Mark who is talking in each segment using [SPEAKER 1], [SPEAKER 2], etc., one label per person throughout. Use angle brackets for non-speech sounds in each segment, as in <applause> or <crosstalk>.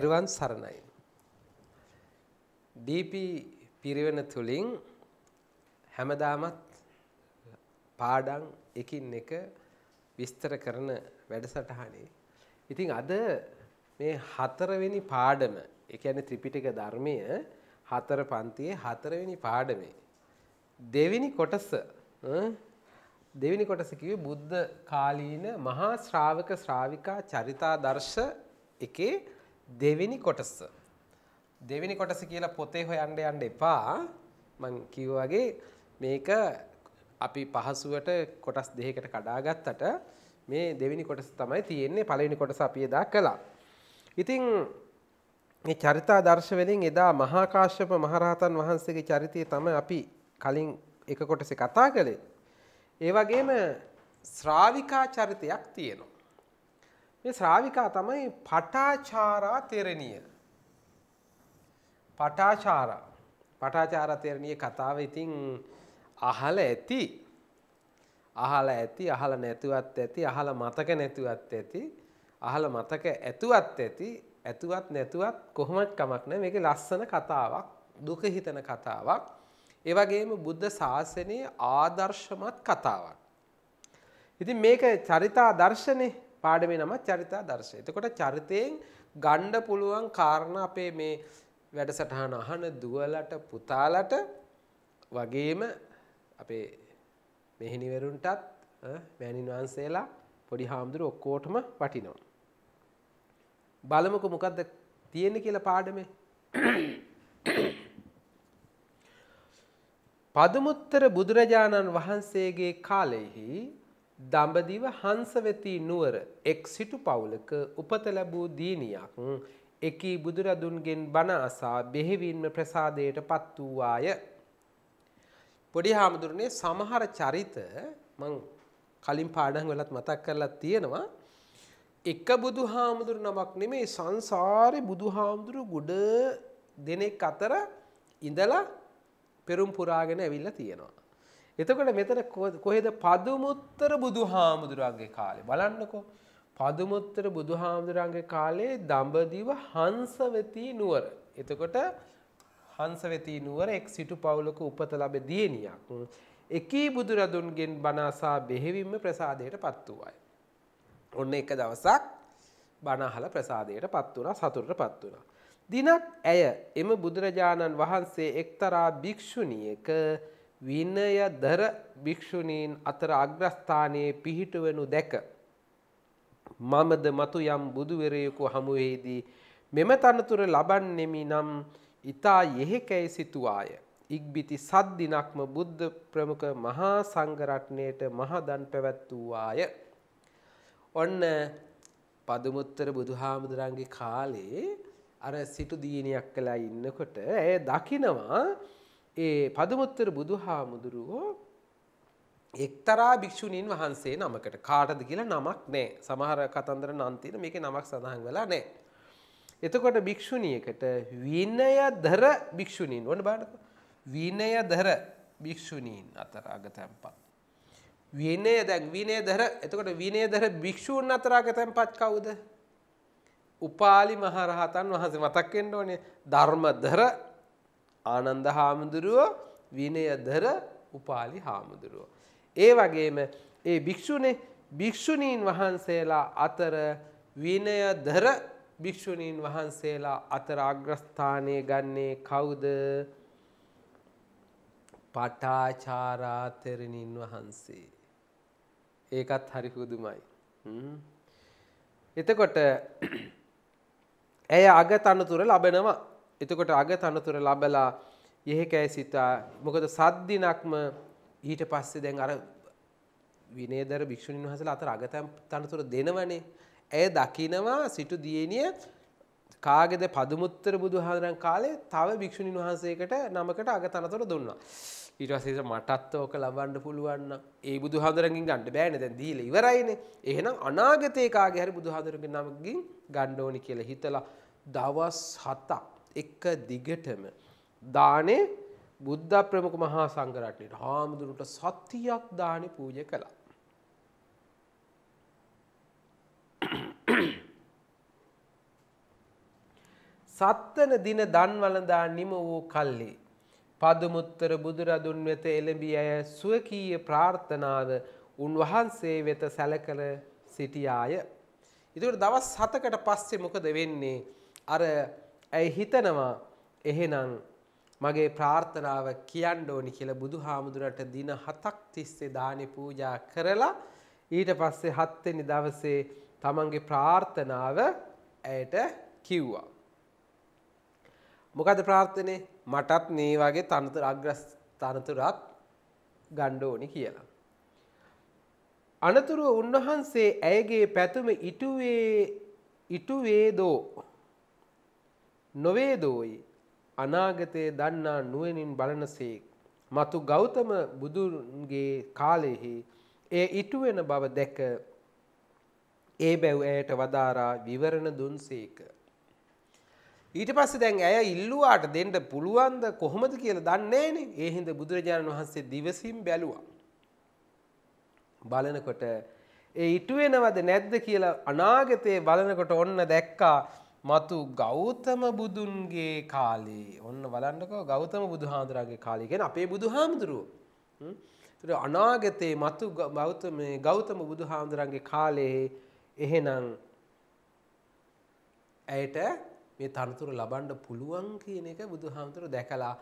[SPEAKER 1] තෙරුවන් සරණයි. DP පිරිවෙන තුලින් හැමදාමත් පාඩම් එකින් එක විස්තර කරන වැඩසටහනේ. ඉතින් අද මේ හතරවෙනි පාඩම, ඒ කියන්නේ ත්‍රිපිටක ධර්මය හතර පන්තියේ හතරවෙනි පාඩමේ දෙවෙනි කොටස දෙවෙනි කොටස කිව්වේ බුද්ධ කාලීන මහා ශ්‍රාවක ශ්‍රාවිකා චරිතාදර්ශ එකේ දෙවෙනි කොටස. දෙවෙනි කොටස කියලා පොතේ හොයන්න යන්න එපා. මං කිව්වා වගේ මේක අපි පහසුවට කොටස් දෙකකට කඩාගත්තට මේ දෙවෙනි කොටස තමයි තියෙන්නේ පළවෙනි කොටස අපි එදා කළා. ඉතින් මේ චරිතාදර්ශ වලින් එදා මහා කාශ්‍යප මහරහතන් වහන්සේගේ චරිතය තමයි අපි කලින් එක කොටසේ කතා කළේ. ඒ වගේම ශ්‍රාවිකා චරිතයක් තියෙනවා. මේ ශ්‍රාවිකා තමයි පටාචාරා තෙරණිය. පටාචාරා. පටාචාරා තෙරණිය කතාව ඉතින් අහලා ඇති. අහලා ඇති, අහලා නැතුවත් ඇති, අහලා මතක නැතුවත් ඇති, අහලා මතක ඇතුවත් ඇති, ඇතුවත් නැතුවත් කොහොමත් කමක් නැහැ. මේකේ ලස්සන කතාවක්, දුක හිතන කතාවක්. ඒ වගේම බුද්ධ ශාසනයේ ආදර්ශමත් කතාවක්. ඉතින් මේක චරිතා දර්ශනේ පාඩමේ නම චරිතා දර්ශය. එතකොට චරිතයෙන් ගණ්ඩ පුළුවන් කාරණ අපේ මේ වැඩසටහන අහන දුවලට පුතාලට වගේම අපේ මෙහිනිවරුන්ටත් මෑණින් වහන්සේලා පොඩි හාමුදුරු ඔක්කෝටම වටිනවා. බලමුකු මොකක්ද තියෙන්නේ කියලා පාඩමේ. පදුමුත්තර බුදුරජාණන් වහන්සේගේ කාලෙහි දඹදිව හංසවෙති නුවර එක් සිටු පවුලක උපත ලැබූ දීනියක් එකී බුදුරදුන්ගෙන් බණ අසා බෙහෙවින්ම ප්‍රසාදයට පත් වූවාය. පොඩි හාමුදුරනේ සමහර චරිත මං කලින් පාඩම් වලත් මතක් කරලා තියෙනවා. එක බුදු හාමුදුරු නමක් නෙමේ සංසාරේ බුදු හාමුදුරු ගුඩ දෙනෙක් අතර ඉඳලා පෙරම් පුරාගෙන ඇවිල්ලා තියෙනවා. එතකොට මෙතන කොහෙද පදුමුත්තර බුදුහාමුදුරන්ගේ කාලේ බලන්නකෝ පදුමුත්තර බුදුහාමුදුරන්ගේ කාලේ දඹදිව හංසවතී නුවර. එතකොට හංසවතී නුවර එක් සිටු පවුලක උපත ලැබ දියණියක්. එකී බුදුරදුන්ගෙන් බණ අසා බෙහෙවින්ම ප්‍රසාදයටපත් වූ අය. ඔන්න එක දවසක් බණ අහලා ප්‍රසාදයටපත් වුණා සතුටටපත් වුණා. දිනක් ඇය එම බුදුරජාණන් වහන්සේ එක්තරා භික්ෂුණියක විනයදර භික්ෂුණීන් අතර අග්‍රස්ථානයේ පිහිටවනු දැක මමද මතු යම් බුදුවරයෙකු හමුවේදී මෙම තනතුර ලබන්නෙමි නම් ඊතා යෙහෙකැයි සිතුවාය ඉක්බිති සත් දිනක්ම බුද්ධ ප්‍රමුඛ මහා සංඝ රත්නයේට මහදන් පැවැත්වුවාය ඔන්න පදුමුත්තර බුදුහාමුදුරන්ගේ කාලේ අර සිටු දීනියක් කළා ඉන්නකොට ඇය දකිනවා ඒ පදුමුත්තර බුදුහාමුදුරුවෝ එක්තරා භික්ෂුණීන් වහන්සේ නමකට කාටද කියලා නමක් නැහැ. සමහර කතන්දර නම් තියෙන මේකේ නමක් සඳහන් වෙලා නැහැ. එතකොට භික්ෂුණියකට විනයදර භික්ෂුණීන් ඕන බලන්නකො. විනයදර භික්ෂුණීන් අතර අගතම්පත්. විනය දැන් විනයදර එතකොට විනයදර භික්ෂූන් අතර අගතම්පත් කවුද? උපාලි මහරහතන් වහන්සේ මතක් වෙන්න ඕනේ. ධර්මදර ආනන්ද හාමුදුරුවෝ විනයදර උපාලි හාමුදුරුවෝ. ඒ වගේම ඒ භික්‍ෂුනේ භික්‍ෂුණීන් වහන්සේලා අතර විනයදර භික්‍ෂුණීන් වහන්සේලා අතර අග්‍රස්ථානය ගන්නේ කවුද පටාචාරාතෙරණින් වහන්සේ. ඒකත් හරි පුදුමයි. එතකොට ඇය අග තනතුර ලබනවා එතකොට අග තනතුර ලබලා එහෙකැයි සිතා මොකද සද්දිනක්ම ඊට පස්සේ දැන් අර විනේදර භික්ෂුණීන් වහන්සේලා අතර අගතම් තනතුර දෙනවනේ. ඇය දකිනවා සිටු දියණිය කාගේද පදුමුත්තර බුදුහාඳුනන් කාලේ තව භික්ෂුණීන් වහන්සේකට නමකට අග තනතුර දුන්නා. ඊට පස්සේ මටත් ඕක ලබන්න පුළුවන් නම් ඒ බුදුහාඳුරන්ගෙන් ගන්න බෑනේ දැන් දීලා ඉවරයිනේ. එහෙනම් අනාගතේ කාගේ හරි බුදුහාඳුරන්ගේ නමකින් ගන්න ඕනි කියලා හිතලා දවස් 7ක් එක දිගටම දානේ බුද්ධ ප්‍රමුඛ මහා සංඝරත්නයට හාමුදුරුට සතියක් දානේ පූජා කළා. සත්තන දින දන් වළඳා නිම වූ කල්ලි පදුමුත්තර බුදුරදුන් වෙත එළඹිය ඇය සුවකීය ප්‍රාර්ථනාව උන්වහන්සේ වෙත සැලකර සිටියාය. ඒකට දවස් 7කට පස්සේ මොකද වෙන්නේ? අර ඇයි හිතනවා එහෙනම් මගේ ප්‍රාර්ථනාව කියන්න ඕනි කියලා බුදුහාමුදුරට දින 7ක් තිස්සේ දානි පූජා කරලා ඊට පස්සේ 7 වෙනි දවසේ තමන්ගේ ප්‍රාර්ථනාව ඇයට කිව්වා. මොකද ප්‍රාර්ථනේ මටත් මේ වගේ තනතුර අග්‍රස් තනතුරක් ගන්න ඕනි කියලා. අනතුරුව උන්වහන්සේ ඇයගේ පැතුම ඉටුවේ ඉටුවේදෝ නොවේදෝයි අනාගතය දන්නා නුවනින් බලනසේක් මතු ගෞතම බුදුන්ගේ කාලයෙහි ඒ ඉටුවෙන බව දැක ඒ බැව් ඇයට වදාරා විවරණ දුන්සේක. ඊට පස්සේ දැන් ඇය ඉල්ලුවාට දෙන්න පුළුවන්ද කොහොමද කියලා දන්නේ නෑනේ. ඒ හින්දා බුදුරජාණන් වහන්සේ දිවසින් බැලුවා. බලනකොට ඒ ඉටු වෙනවද නැද්ද කියලා අනාගතයේ බලනකොට ඔන්න දැක්කා මතු ගෞතම බුදුන්ගේ කාලේ ඔන්න බලන්නකෝ ගෞතම බුදුහාඳුරන්ගේ කාලේ කියන්නේ අපේ බුදුහාමුදුරුවෝ. ඒතර අනාගතේ මතු ගෞතම ගෞතම බුදුහාඳුරන්ගේ කාලේ එහෙනම් ඇයට මේ තනතුර ලබන්න පුළුවන් කියන එක බුදුහාමුදුරුවෝ දැකලා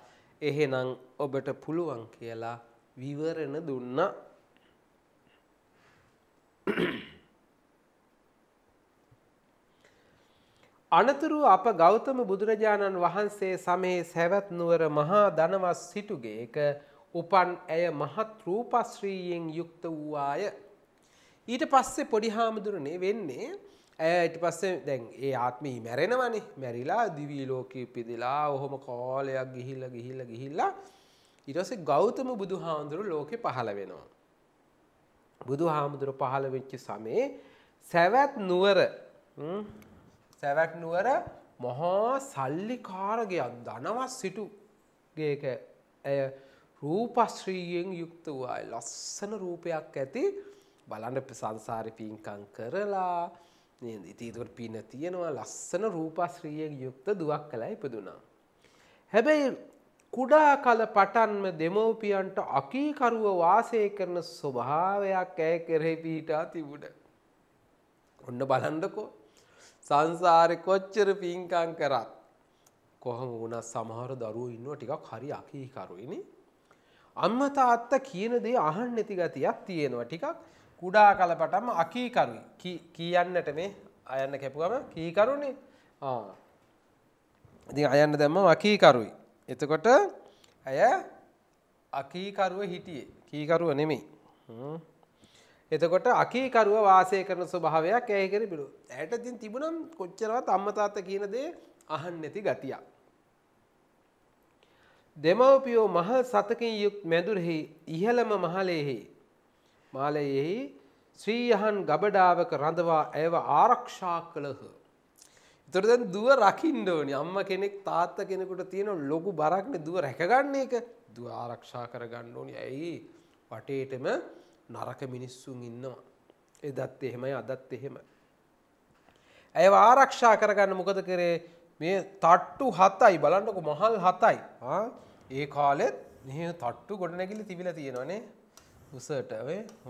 [SPEAKER 1] එහෙනම් ඔබට පුළුවන් කියලා විවරණ දුන්නා. Thank you. අනතුරු අප ගෞතම බුදුරජාණන් වහන්සේ සමයේ සැවැත් නුවර මහා ධනවත් සිටුගේක උපන් ඇය මහත් රූපශ්‍රීයෙන් යුක්ත වූවාය. ඊට පස්සේ පොඩි හාමුදුරනේ වෙන්නේ ඇය ඊට පස්සේ දැන් ඒ ආත්මී මැරෙනවනේ. මැරිලා දිවි ලෝකෙ ඉපිදලා ඔහොම කාලයක් ගිහිල්ලා ගිහිල්ලා ගිහිල්ලා ඊට පස්සේ ගෞතම බුදුහාමුදුරු ලෝකෙ පහළ වෙනවා. බුදුහාමුදුරු පහළ වෙච්ච සමයේ සැවැත් නුවර සැවැට්නුවර මහා සල්ලිකාරගයක් දනවත් සිටුගේක ඇය රූපශ්‍රීයෙන් යුක්ත වූයි ලස්සන රූපයක් ඇති බලන්න සංසාරි පින්කං කරලා ඉතිීතුට පින තියෙනවා ලස්සන රූපශ්‍රීයෙන් යුක්ත දුවක් කලා ඉපදුනා. හැබැයි කුඩා කල පටන්ම දෙමෝපියන්ට අකීකරුව වාසය කරන ස්වභාවයක් ඇය කෙරෙහි පිහිටා තිබුණ. ඔන්න බලන්ඩකෝ සංසාරේ කොච්චර පිංකම් කරත් කොහොම වුණත් සමහර දරුවෝ ඉන්නවා ටිකක් හරි අකීකරුයිනේ. අම්මා තාත්තා කියන දේ අහන්න නැති ගතියක් තියෙනවා. ටිකක් කුඩා කලපටම අකීකරුයි. කියන්නට මේ අයන්න කැපුවම කීකරුනේ. ආ. ඉතින් අයන්න දැම්මම අකීකරුයි. එතකොට ඇය අකීකරුව හිටියේ. කීකරුව නෙමෙයි. හ්ම්. එතකොට අකීකරුව වාසය කරන ස්වභාවයක් ඇය කරපිළු. ඇයට ඉතින් තිබුණම් කොච්චරවත් අම්මා තාත්තා කියන දේ අහන්නේ නැති ගතියක්. දෙමව්පියෝ මහ සතකින් යුක් මැදුරෙහි ඉහළම මහලෙහි මාලයෙහි ශ්‍රීයහන් ගබඩාවක රඳවා ඇයව ආරක්ෂා කළහ. එතකොට දැන් දුව රකින්න ඕනේ. අම්මා කෙනෙක් තාත්තා කෙනෙකුට තියෙන ලොකු බරක්නේ දුව රැකගන්න එක. දුව ආරක්ෂා කරගන්න ඕනේ. ඇයි වටේටම නරක මිනිස්සුන් ඉන්නවා. එදත් එහෙමයි අදත් එහෙම. ඇය ආරක්ෂා කරගන්න මොකද කරේ මේ තට්ටු හතයි බලන්නකු මහල් හතයි ඒ කාලෙත් මෙ තට්ටු ගොඩනැගිලි තිබිල තියෙනවනේ උසට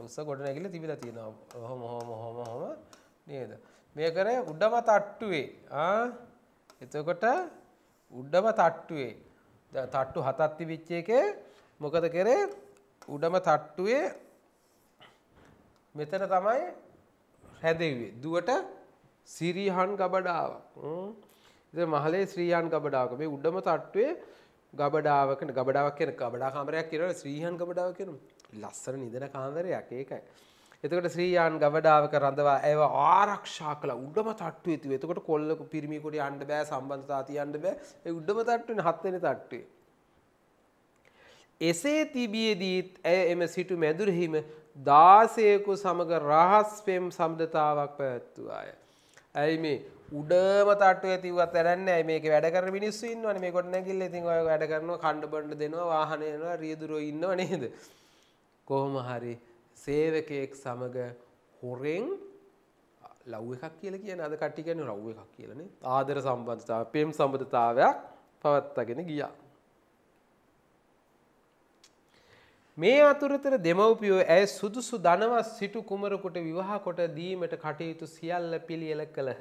[SPEAKER 1] උස ගොඩනැගිලි තිබිල තියෙනවා හොම හොම හොම හොම නේද මේ කර උඩම තට්ටුවේ එතකොට උඩම තට්ටුවේ තට්ටු හතත්ති විච්චේ එක මොකද කරේ උඩම තට්ටුවේ මෙතන තමයි රැඳෙව්වේ. දුවට සිරිහන් ගබඩාවක්. ඉතින් මහලේ ශ්‍රීහන් ගබඩාවක මේ උඩම තට්ටුවේ ගබඩාවක ගබඩාවක් කියන ගබඩා කාමරයක් කියනවා ශ්‍රීහන් ගබඩාව කියනවා. ලස්සන නිදන කාමරයක් ඒකයි. එතකොට ශ්‍රීයාන් ගබඩාවක රඳවා ඇව ආරක්ෂා කළා උඩම තට්ටුවේ තිබුණා. එතකොට කොල්ලෙකු පිරිමියෙකුට යන්න බෑ සම්බන්ධතා තියන්න බෑ. ඒ උඩම තට්ටුවේ හත් වෙනි තට්ටුවේ. එසේ තිබියදීත් ඇය එම සිටු මැදුරෙහිම දාසයකු සමඟ රහස්පෙම් සබඳතාවක් පැවැත්තුවාය. ඇයි මේ උඩම තට්ටුව තිව තරන්න මේක වැඩකර මිනිස්සුන් වන මේ කොටන කිල්ල ඉතින් ඔය වැඩ කරනවා කණ්ඩ බණ්ඩ දෙනවා වාහනයනවා රියදුරෝ ඉන්නවා නේද. කොහොම හරි සේවකයෙක් සමඟ හොරෙන් ලව් එකක් කියල කියන අද කට්ටිකැන රව් එකක් කියලන ආදර සම්බන්ධතාව පෙම් සම්බධතාවයක් පවත්තගෙන ගියා. මේ අතුරතර දෙමව්පියෝ ඇය සුදුසු ධනවත් සිටු කුමරකුට විවාහ කොට දීමට කටයුතු සියල්ල පිළියෙල කළහ.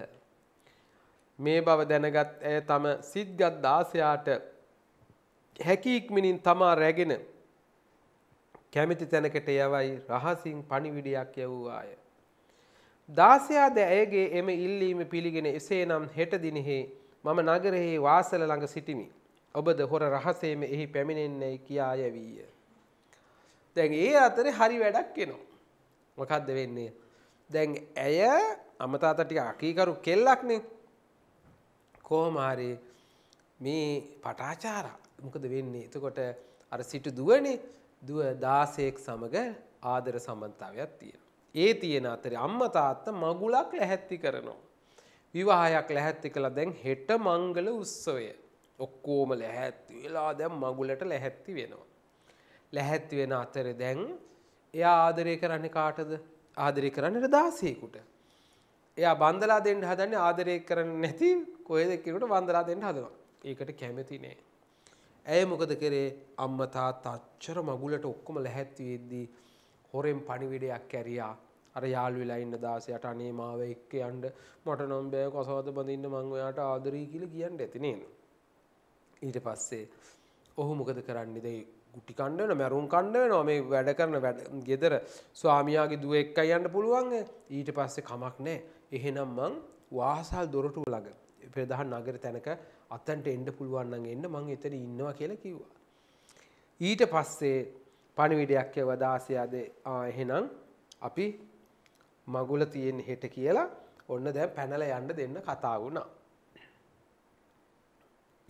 [SPEAKER 1] මේ බව දැනගත් ඇය තම සිද්ගත් දාසයාට හැකිඉක්මිනින් තමා රැගෙන කැමිති තැනකට යවයි රහසින් පණිවිඩයක් යවූවාය. දාසයාද ඇයගේ එම ඉල්ලීම පිළිගෙන එසේ නම් හෙටදිනෙහේ මම නගරෙහි වාසල ළඟ සිටිමි. ඔබද හොර රහසේම එහි පැමිණෙන්නේ කියා යවීය. දැන් ඒ අතරේ හරි වැඩක් එනවා. මොකක්ද වෙන්නේ? දැන් ඇය අමතාත ටික අකීකරු කෙල්ලක්නේ. කොහොම හරි මේ පටාචාරා මොකද වෙන්නේ? එතකොට අර සිටු දුවනේ දුව 16ක් සමග ආදර සම්බන්ධතාවයක් තියෙනවා. ඒ තියෙන අතරේ අම්මා තාත්තා මගුලක් ලැහැත්ති කරනවා. විවාහයක් ලැහැත්ති කළා දැන් හෙට මංගල උත්සවය. ඔක්කොම ලැහැත්ති වෙලා දැන් මගුලට ලැහැත්ති වෙනවා. ලැහැත්ති වෙන අතර දැන් එයා ආදරය කරන්නේ කාටද ආදරය කරන්නට දාසයෙකුට එයා බන්දලා දෙන්න හදන්නේ ආදරය කරන්නේ නැති කොහෙද කෙනෙකුට වන්දලා දෙන්න හදනවා ඒකට කැමති නෑ ඇය මොකද කරේ අම්මා තාත්තා අච්චර මගුලට ඔක්කොම ලැහැත්ති වෙද්දී හොරෙන් පණිවිඩයක් කැරියා අර යාළු වෙලා ඉන්න 16ට අනේ මාව එක්ක යන්න මට නම් බෑ කොසවත බඳින්න මං ඔයාට ආදරී කියලා කියන්න ඇති නේද ඊට පස්සේ ඔහු මොකද කරන්නේද ගුටි කණ්ඩ වෙන මැරුම් කණ්ඩ වෙනවා මේ වැඩ කරන වැඩ ගෙදර ස්වාමියාගේ දුව එක්කයි යන්න පුළුවන් ඊට පස්සේ කමක් නෑ එහෙනම් මං වාසල් දොරටු ළඟ ප්‍රධාන නගර තැනක අතන්ට එන්න පුළුවන් නම් එන්න මං එතන ඉන්නවා කියලා කිව්වා ඊට පස්සේ පණිවිඩයක් යව 16 ආ එහෙනම් අපි මගුල තියෙන හෙට කියලා ඔන්න දැන් පැනලා යන්න දෙන්න කතා වුණා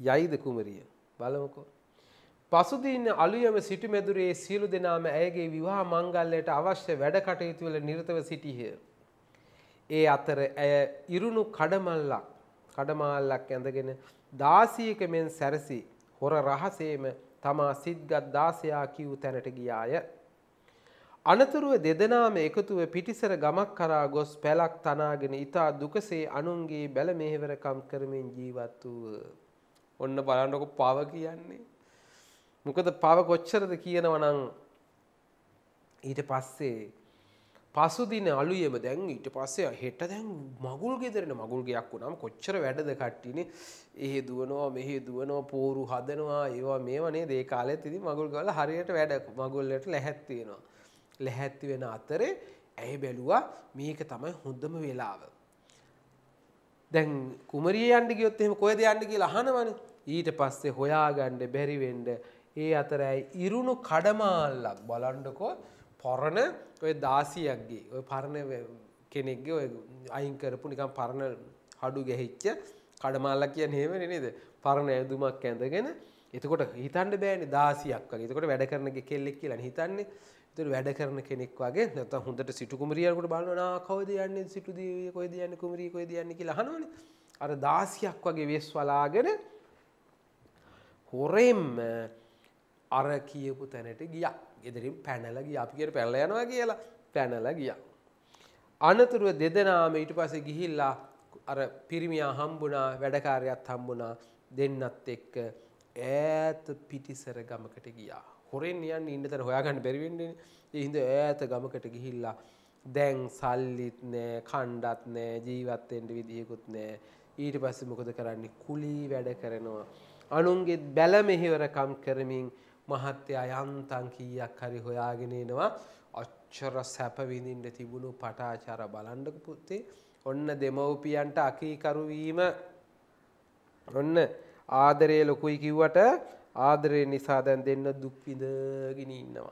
[SPEAKER 1] යයිද කුමරිය බලමුකෝ පසුදින අලුයම සිටුමැදුරේ සියලු දෙනාම ඇයගේ විවාහ මංගල්‍යයට අවශ්‍ය වැඩ කටයුතුවල නිරතව සිටියහ. ඒ අතර ඇය ඉරුණු කඩමල්ලක් කඩමාල්ලක් ඇඳගෙන දාසීක මෙන් සැරසි හොර රහසේම තමා සිද්ගත් දාසයා කිව් තැනට ගියාය. අනතුරුව දෙදනාම එකතුව පිටිසර ගමක් කරා ගොස් පැලක් තනාගෙන ඉතා දුකසේ අනුන්ගේ බැල මෙහෙවරකම් කරමින් ජීවත් වූ. ඔන්න බලන්නකො පව කියන්නේ. මොකද පව කොච්චරද කියනවනං ඊට පස්සේ පසුදින අලුයම දැන් ඊට පස්සේ හෙට දැන් මගුල් ගෙදරෙන මගුල්ගයක් වුනම් කොච්චර වැඩද කට්ටින එහෙ දුවනවා මෙහෙ දුවනවා පෝරු හදනවා ඒවා මේවනේ දේ කාලය තිදි මගුල් ගල හරියට වැඩ මගුල්ලට ලැහැත්තියෙනවා. ලැහැත්ති වෙන අතරේ ඇය බැලුවා මේක තමයි හොඳම වෙලාව. දැන් කුමරිය අන්ඩි ගියොත් එහෙම කොයද යන්න කියලා අහනවන ඊට පස්සේ හොයාගණ්ඩ බැරිවෙන්ඩ ඒ අතර ඇයි ඉරුණු කඩමාල්ලක් බලන්ඩකෝ පොරණ ඔය දාසියක්ගේ ඔය පරණ කෙනෙක්ගේ ඔය අයිංකරපු නිකම් පරණ හඩු ගැහිච්ච කඩමාල්ල කිය හෙම නේද පරණ ඇදුමක් ඇඳගෙන එතකොට හිතන්ඩ බෑනි දාසියක් වගේ එතකොට වැඩ කරනගේ කෙල්ලෙක් කියලා හිතන්නේ තුර වැඩ කරන කෙනෙක් වගේ නැත හොඳට සිටු කුමරියකට බලනවා කවද යන්නේ සිටු දීවිය කොයිද යන්නේ කුමරිය කොයිද යන්නේ කියලා අහනවනේ අර දාසියක් වගේ වෙස් වලාගෙන හොරෙන්ම අර කියපු තැනට ගියා. ගෙදරින් පැනලා ගියා. අපි කියන පැනලා යනවා කියලා පැනලා ගියා. අනතුරුව දෙදෙනාම ඊට පස්සේ ගිහිල්ලා අර පිරිමියා හම්බුණා, වැඩකාරයාත් හම්බුණා. දෙන්නත් එක්ක ඈත පිටිසර ගමකට ගියා. හොරෙන් යන්න ඉන්න තැන හොයාගන්න බැරි වෙන්නේ. ඒ හින්දා ඈත ගමකට ගිහිල්ලා දැන් සල්ලිත් නෑ, කණ්ඩත් නෑ, ජීවත් වෙන්න විදියකුත් නෑ. ඊට පස්සේ මොකද කරන්නේ? කුලී වැඩ කරනවා. අනුන්ගේ බැල මෙහෙවරකම් කරමින් මහත්තයා යන්තම් කීයක් හරි හොයාගෙන එනවා අච්චර සැප විඳින්න තිබුණු පටාචාර බලන්නක පුතේ ඔන්න දෙමව්පියන්ට අකීකරු වීම ඔන්න ආදරය ලොකුයි කිව්වට ආදරය නිසා දැන් දෙන්න දුක් විඳගෙන ඉන්නවා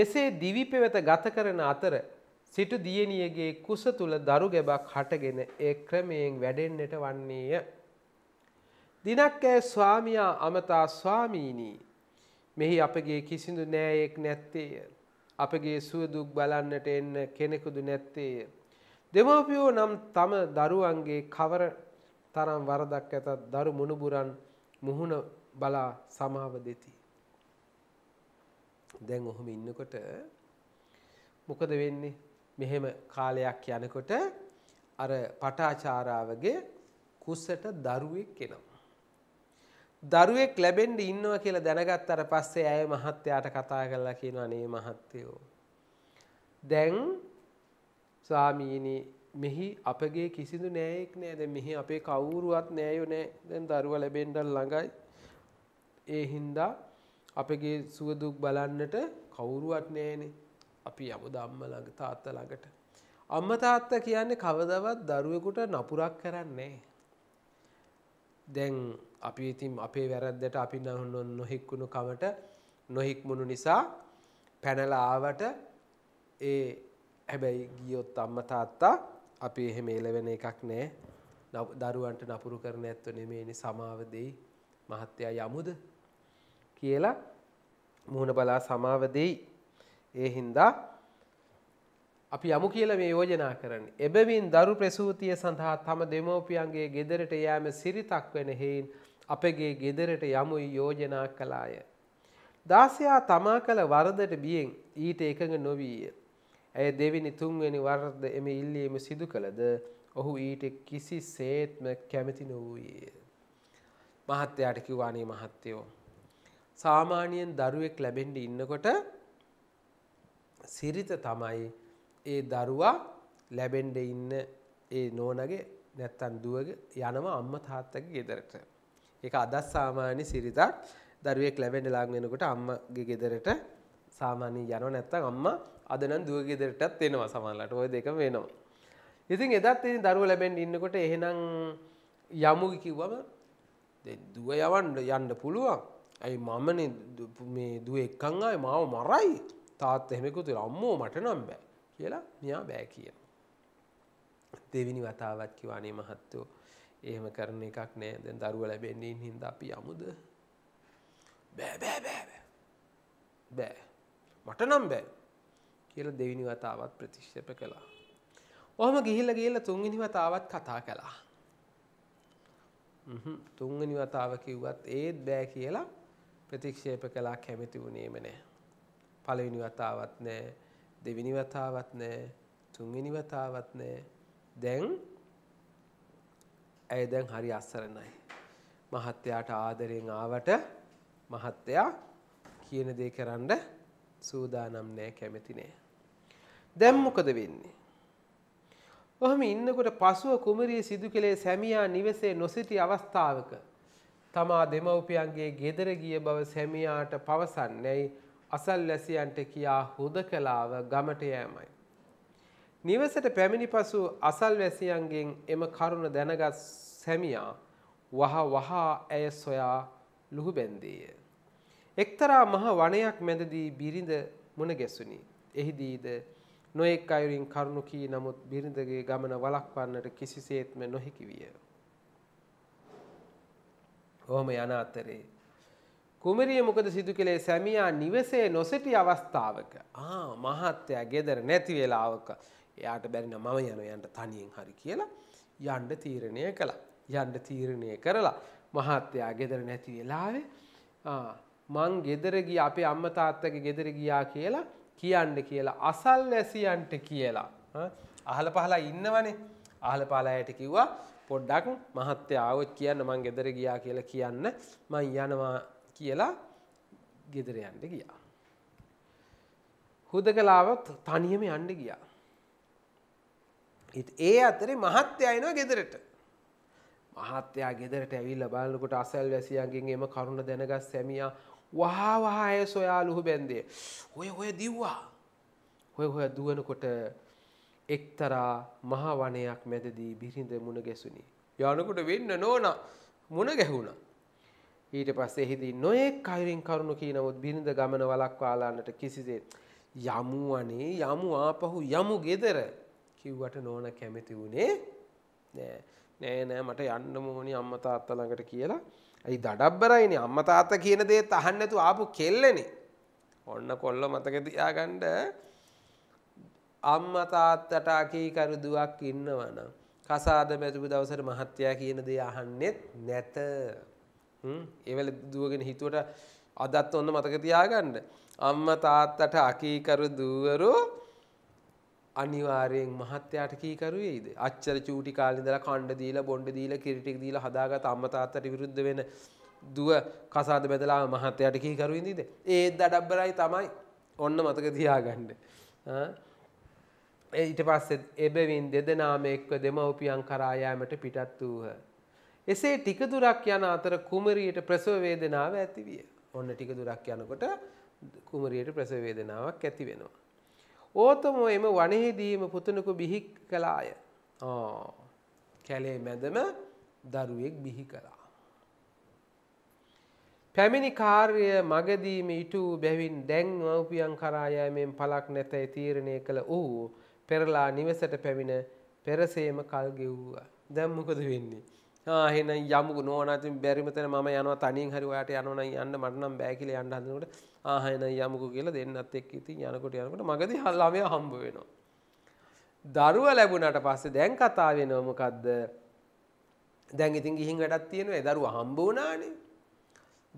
[SPEAKER 1] මෙසේ දිවි පෙවත ගත කරන අතර සිටු දියණියගේ කුස තුල දරු ගැබක් හටගෙන ඒ ක්‍රමයෙන් වැඩෙන්නට වන්නේය දිනක් ඈ ස්වාමියා අමතා ස්වාමීනී මෙහි අපගේ කිසිදු නෑයෙක් නැත්තේය. අපගේ සුවදුක් බලන්නට එන්න කෙනෙකුදු නැත්තේය. දෙමවපියෝ නම් තම දරුවන්ගේ කවර තරම් වරදක් ඇතත් දරු මුණුබුරන් මුහුණ බලා සමාව දෙති. දැන් ඔහොම ඉන්නකොට මොකද වෙන්නේ මෙහෙම කාලයක් යනකොට අර පටාචාරාවගේ කුසට දරුවෙක් එෙනවා. දරුවෙක් ලැබෙන්ඩ ඉන්නවා කියලා දැනගත් අර පස්සේ ඇය මහත්තයාට කතා කරලා කියන අනේ මහත්තයෝ. දැන් ස්වාමීණී මෙහි අපගේ කිසිදු නෑයෙක් නෑ දැ මෙහි අපේ කවුරුවත් නෑයෝ නෑ දැන් දරුව ලැබෙන්ඩල් ළඟයි ඒ හින්දා අපගේ සුවදුක් බලන්නට කවුරුවත් නෑනේ අපි යමු දම්ම ළඟ තාත්ත ළඟට අම්ම තාත්ත කියන්නේ කවදවත් දරුවෙකුට නපුරක් කරන්නේ දැන් අපි ඉතින් අපේ වැරද්දට අපි නොහික්කුණු කමට නොහික්මුණු නිසා පැනලා ආවට ඒ හැබැයි ගියොත් අම්මා තාත්තා අපි එහෙම එළවෙන එකක් නෑ. දරුවන්ට නපුරු කරන ඇත්ත නෙමෙයිනේ සමාව දෙයි මහත්තයා යමුද කියලා මුහුණ බලා සමාව දෙයි. ඒ හින්දා අපි යමු කියලා මේ යෝජනා කරන්න. එබැවින් දරු ප්‍රසූතිය සඳහා තම දෙමෝපියන්ගේ ගෙදරට යෑම සිරිතක් වෙන හේයින් අපගේ ගෙදරට යමුයි යෝජනා කළාය. දාසයා තමා කළ වරදට බියෙන් ඊට එකඟ නොවීය. ඇය දෙවිනි තුන්වෙනි වර්ද එම ඉල්ලීම සිදු කළද ඔහු ඊට කිසි සේත්ම කැමති නොවූයේ. මහත්තයාට කිව්වානේ මහත්තයෝ. සාමාන්‍යයෙන් දරුවෙක් ලැබෙන්ඩ ඉන්නකොට සිරිත තමයි ඒ දරුවා ලැබෙන්ඩ ඉන්න ඒ නෝනගේ නැත්තන් දුවග යනම අම්ම තාත්තගේ ගෙදරට. එක අදස් සාමාන්‍ය සිරිතක් දරුවෙක් ලැබෙන්ඩ ලාංවෙනකොට අම්මගේ ගෙදරට සාමාන්‍ය යන නැත්තන් අම්ම අදනන් දුවගෙදරටත් එෙනවා සමල්ලට ඔය දෙක වෙනවා. ඉතින් එදත් ඉතින් දරුව ලැබෙන්ඩ ඉන්නකොට එහෙනම් යමු කිව්වම දුව යවන්ඩ යන්න පුළුවන් ඇයි මමන මේ දුව එක්කං අය මාව මරයි තාත් එහෙමෙකුතු අම්මෝ මට නම් බෑ කියලා මෙයා බෑ කියන. දෙවිනි වතාවත් කිවානේ මහත්තෝ එහෙම කරන එකක් නෑ දැන් දරුව ලැබෙන්නේ හින්දා අපි යමුද? බෑ බෑ බෑ බෑ. බෑ. මට නම් බෑ. කියලා දෙවිනි වතාවත් ප්‍රතික්ෂේප කළා. ඔහම ගිහිල්ලා ගිහිල්ලා තුන්වෙනි වතාවත් කතා කළා. තුන්වෙනි වතාව කිව්වත් ඒත් බෑ කියලා ප්‍රතික්ෂේප කළා කැමති වුණේම නෑ. පළවෙනි වතාවත් නෑ දෙවෙනි වතාවත් නෑ තුන්වෙනි වතාවත් නෑ දැන් ඇය දැන් හරි අසරණයි මහත්තයාට ආදරෙන් ආවට මහත්තයා කියන දේ කරන්න සූදානම් නෑ කැමති නෑ දැන් මොකද වෙන්නේ ඔහම ඉන්නකොට පසුව කුමරිය සිදු කළේ සැමියා නිවසේ නොසිටි අවස්ථාවක තමා දෙමව්පියන්ගේ ගෙදර ගිය බව සැමියාට පවසන්නේයි අසල්වැසියන්ට කියා හුදකලාව ගමට යෑමයි. නිවසට පැමිණි පසු අසල්වැසියන්ගෙන් එම කරුණ දැනගත් සැමියා වහ වහා ඇය සොයා ලුහුබැන්දේය. එක්තරා මහ වනයක් මැදදී බිරිඳ මුණ ගැසුනි. එහිදීද නොයෙක් අයුරින් කරුණු කී නමුත් බිරිඳගේ ගමන වලක්වන්නට කිසිසේත්ම නොහැකි විය. ඔහොම යන අතරේ කුමරිය මොකද සිදු කළේ සැමියා නිවසේ නොසිටි අවස්ථාවක ආ මහත්තයා ගෙදර නැති වෙලාවක එයාට බැරි නම් මම යනවා යන්න තනියෙන් හරි කියලා යන්න තීරණය කළා. යන්න තීරණය කරලා මහත්තයා ගෙදර නැති වෙලාවේ මං ගෙදර ගිය අපේ අම්මා තාත්තගේ ගෙදර ගියා කියලා කියන්න කියලා අසල් නැසියන්ට කියලා අහල පහලා ඉන්නවනේ අහල පහලායට කිව්වා පොඩ්ඩක් මහත්තයා ආවොත් කියන්න මං ගෙදර ගියා කියලා කියන්න මං යනවා කියලා ගෙදර යන්න ගියා. හුදකලාවත් තනියම යන්න ගියා. ඒ අතරේ මහත්තයා එනවා ගෙදරට. මහත්තයා ගෙදරට ඇවිල්ලා බලනකොට අසල් වැසියන්ගෙන් එම කරුණ දැනගත් සැමියා වහා වහා ඇය සොයාලුහු බැන්දේ. ඔය ඔය දිව්වා. හොය හොය දුවනකොට එක්තරා මහා වනයක් මැදදී බිරිඳ මුණ ගැසුණි. යනකොට වෙන්න නෝන මුණ ගැහුණා. ඊට පස්සේ එහිදී නොයෙක් අයුරින් කරුණු කී නමුත් බිරිඳ ගමන වළක්වාලන්නට කිසිසේත් යමු අනේ යමු ආපහු යමු ගෙදර කිව්වට නෝන කැමති වුණේ නෑ නෑ නෑ මට යන්න ඕනි අම්මා තාත්තා ළඟට කියලා. අයි දඩබ්බරයිනේ අම්මා තාත්තා කියන දේත් අහන්න නැතුව ආපු කෙල්ලනේ. ඔන්න කොල්ල මතක තියාගන්න අම්මා තාත්තට අකීකරු දුවක් ඉන්නවනම් කසාද මැතිපු දවසට මහත්තයා කියන දේ අහන්නෙත් නැත. ඒවල දුවගෙන හිතුවට අදත් ඔන්න මතක තියාගන්න. අම්ම තාත්තට අකීකරු දුවරෝ අනිවාර්යෙන් මහත්තයාට කීකරු වෙයිද? අච්චර චූටි කාලේ ඉඳලා කණ්ඩ දීලා බොණ්ඩ දීලා කිරිටික් දීලා හදාගත් අම්මා තාත්තට විරුද්ධ වෙන දුව කසාද බැදලා මහත්තයාට කීකරු වෙන්නේද? ඒත් දඩබ්බරයි තමයි. ඔන්න මතක තියාගන්න. ඊට පස්සේ එබැවින් දෙදෙනාම එක්ව දෙමව්පියන් කරා යෑමට පිටත් වූහ. එසේ ටික දුරක් යන අතර කුමරියට ප්‍රසව වේදනාව ඇති විය. ඔන්න ටික දුරක් යනකොට කුමරියට ප්‍රසව වේදනාවක් ඇති වෙනවා. ඕතමෝ එම වනයේදීම පුතුණකු බිහි කළාය. ආ කැලේ මැදම දරුවෙක් බිහි කළා. පැමිණි කාර්ය මගදීම ඉටු බැවින් දැන් මව්පියන් කරා යෑමෙන් පළක් නැතයි තීරණය කළ ඔහු පෙරලා නිවසට පැමිණ පෙරසේම කල් ගෙව්වා. දැන් මොකද වෙන්නේ? එහෙනම් යමුකෝ නෝනා ඉතින් බැරිම තැන මම යනවා තනියෙන් හරි ඔයාට යනවා නම් යන්න මට නම් බෑ කියලා යන්න හදනකොට ආ එහෙනම් යමුකෝ කියලා දෙන්නත් එක්ක ඉතින් යනකොට යනකොට මගදී ළමයා හම්බ වෙනවා. දරුවා ලැබුණාට පස්සේ දැන් කතා වෙනව මොකද්ද? දැන් ඉතින් ගිහින් වැඩක් තියෙනවා. ඒ දරුවා හම්බ වුණානේ.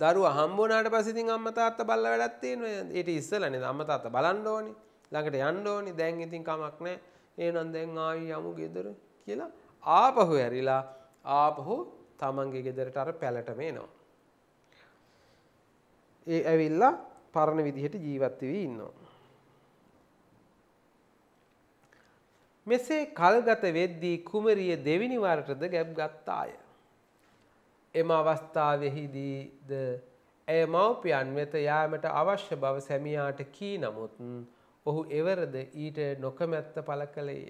[SPEAKER 1] දරුවා හම්බ වුණාට පස්සේ ඉතින් අම්මා තාත්තා බල්ලා වැඩක් තියෙනවා. ඊට ඉස්සලා නේද අම්මා තාත්තා බලන්න ඕනේ. ළඟට යන්න ඕනේ. දැන් ඉතින් කමක් නැහැ. එහෙනම් දැන් ආයි යමු ගෙදර කියලා ආපහු ඇරිලා ආපහු තමන්ගේ ගෙදරට අර පැලටම එනවා. ඒ ඇවිල්ලා පරණ විදිහට ජීවත් වෙවි ඉන්නවා. මෙසේ කල්ගත වෙද්දී කුමරිය දෙවිනි වරටද ගැබ් ගත්තාය. එම අවස්ථාවෙහිදීද ඇය මව්පියන් වෙත යාමට අවශ්‍ය බව සැමියාට කී නමුත් ඔහු එවරද ඊට නොකමැත්ත පළ කළේය.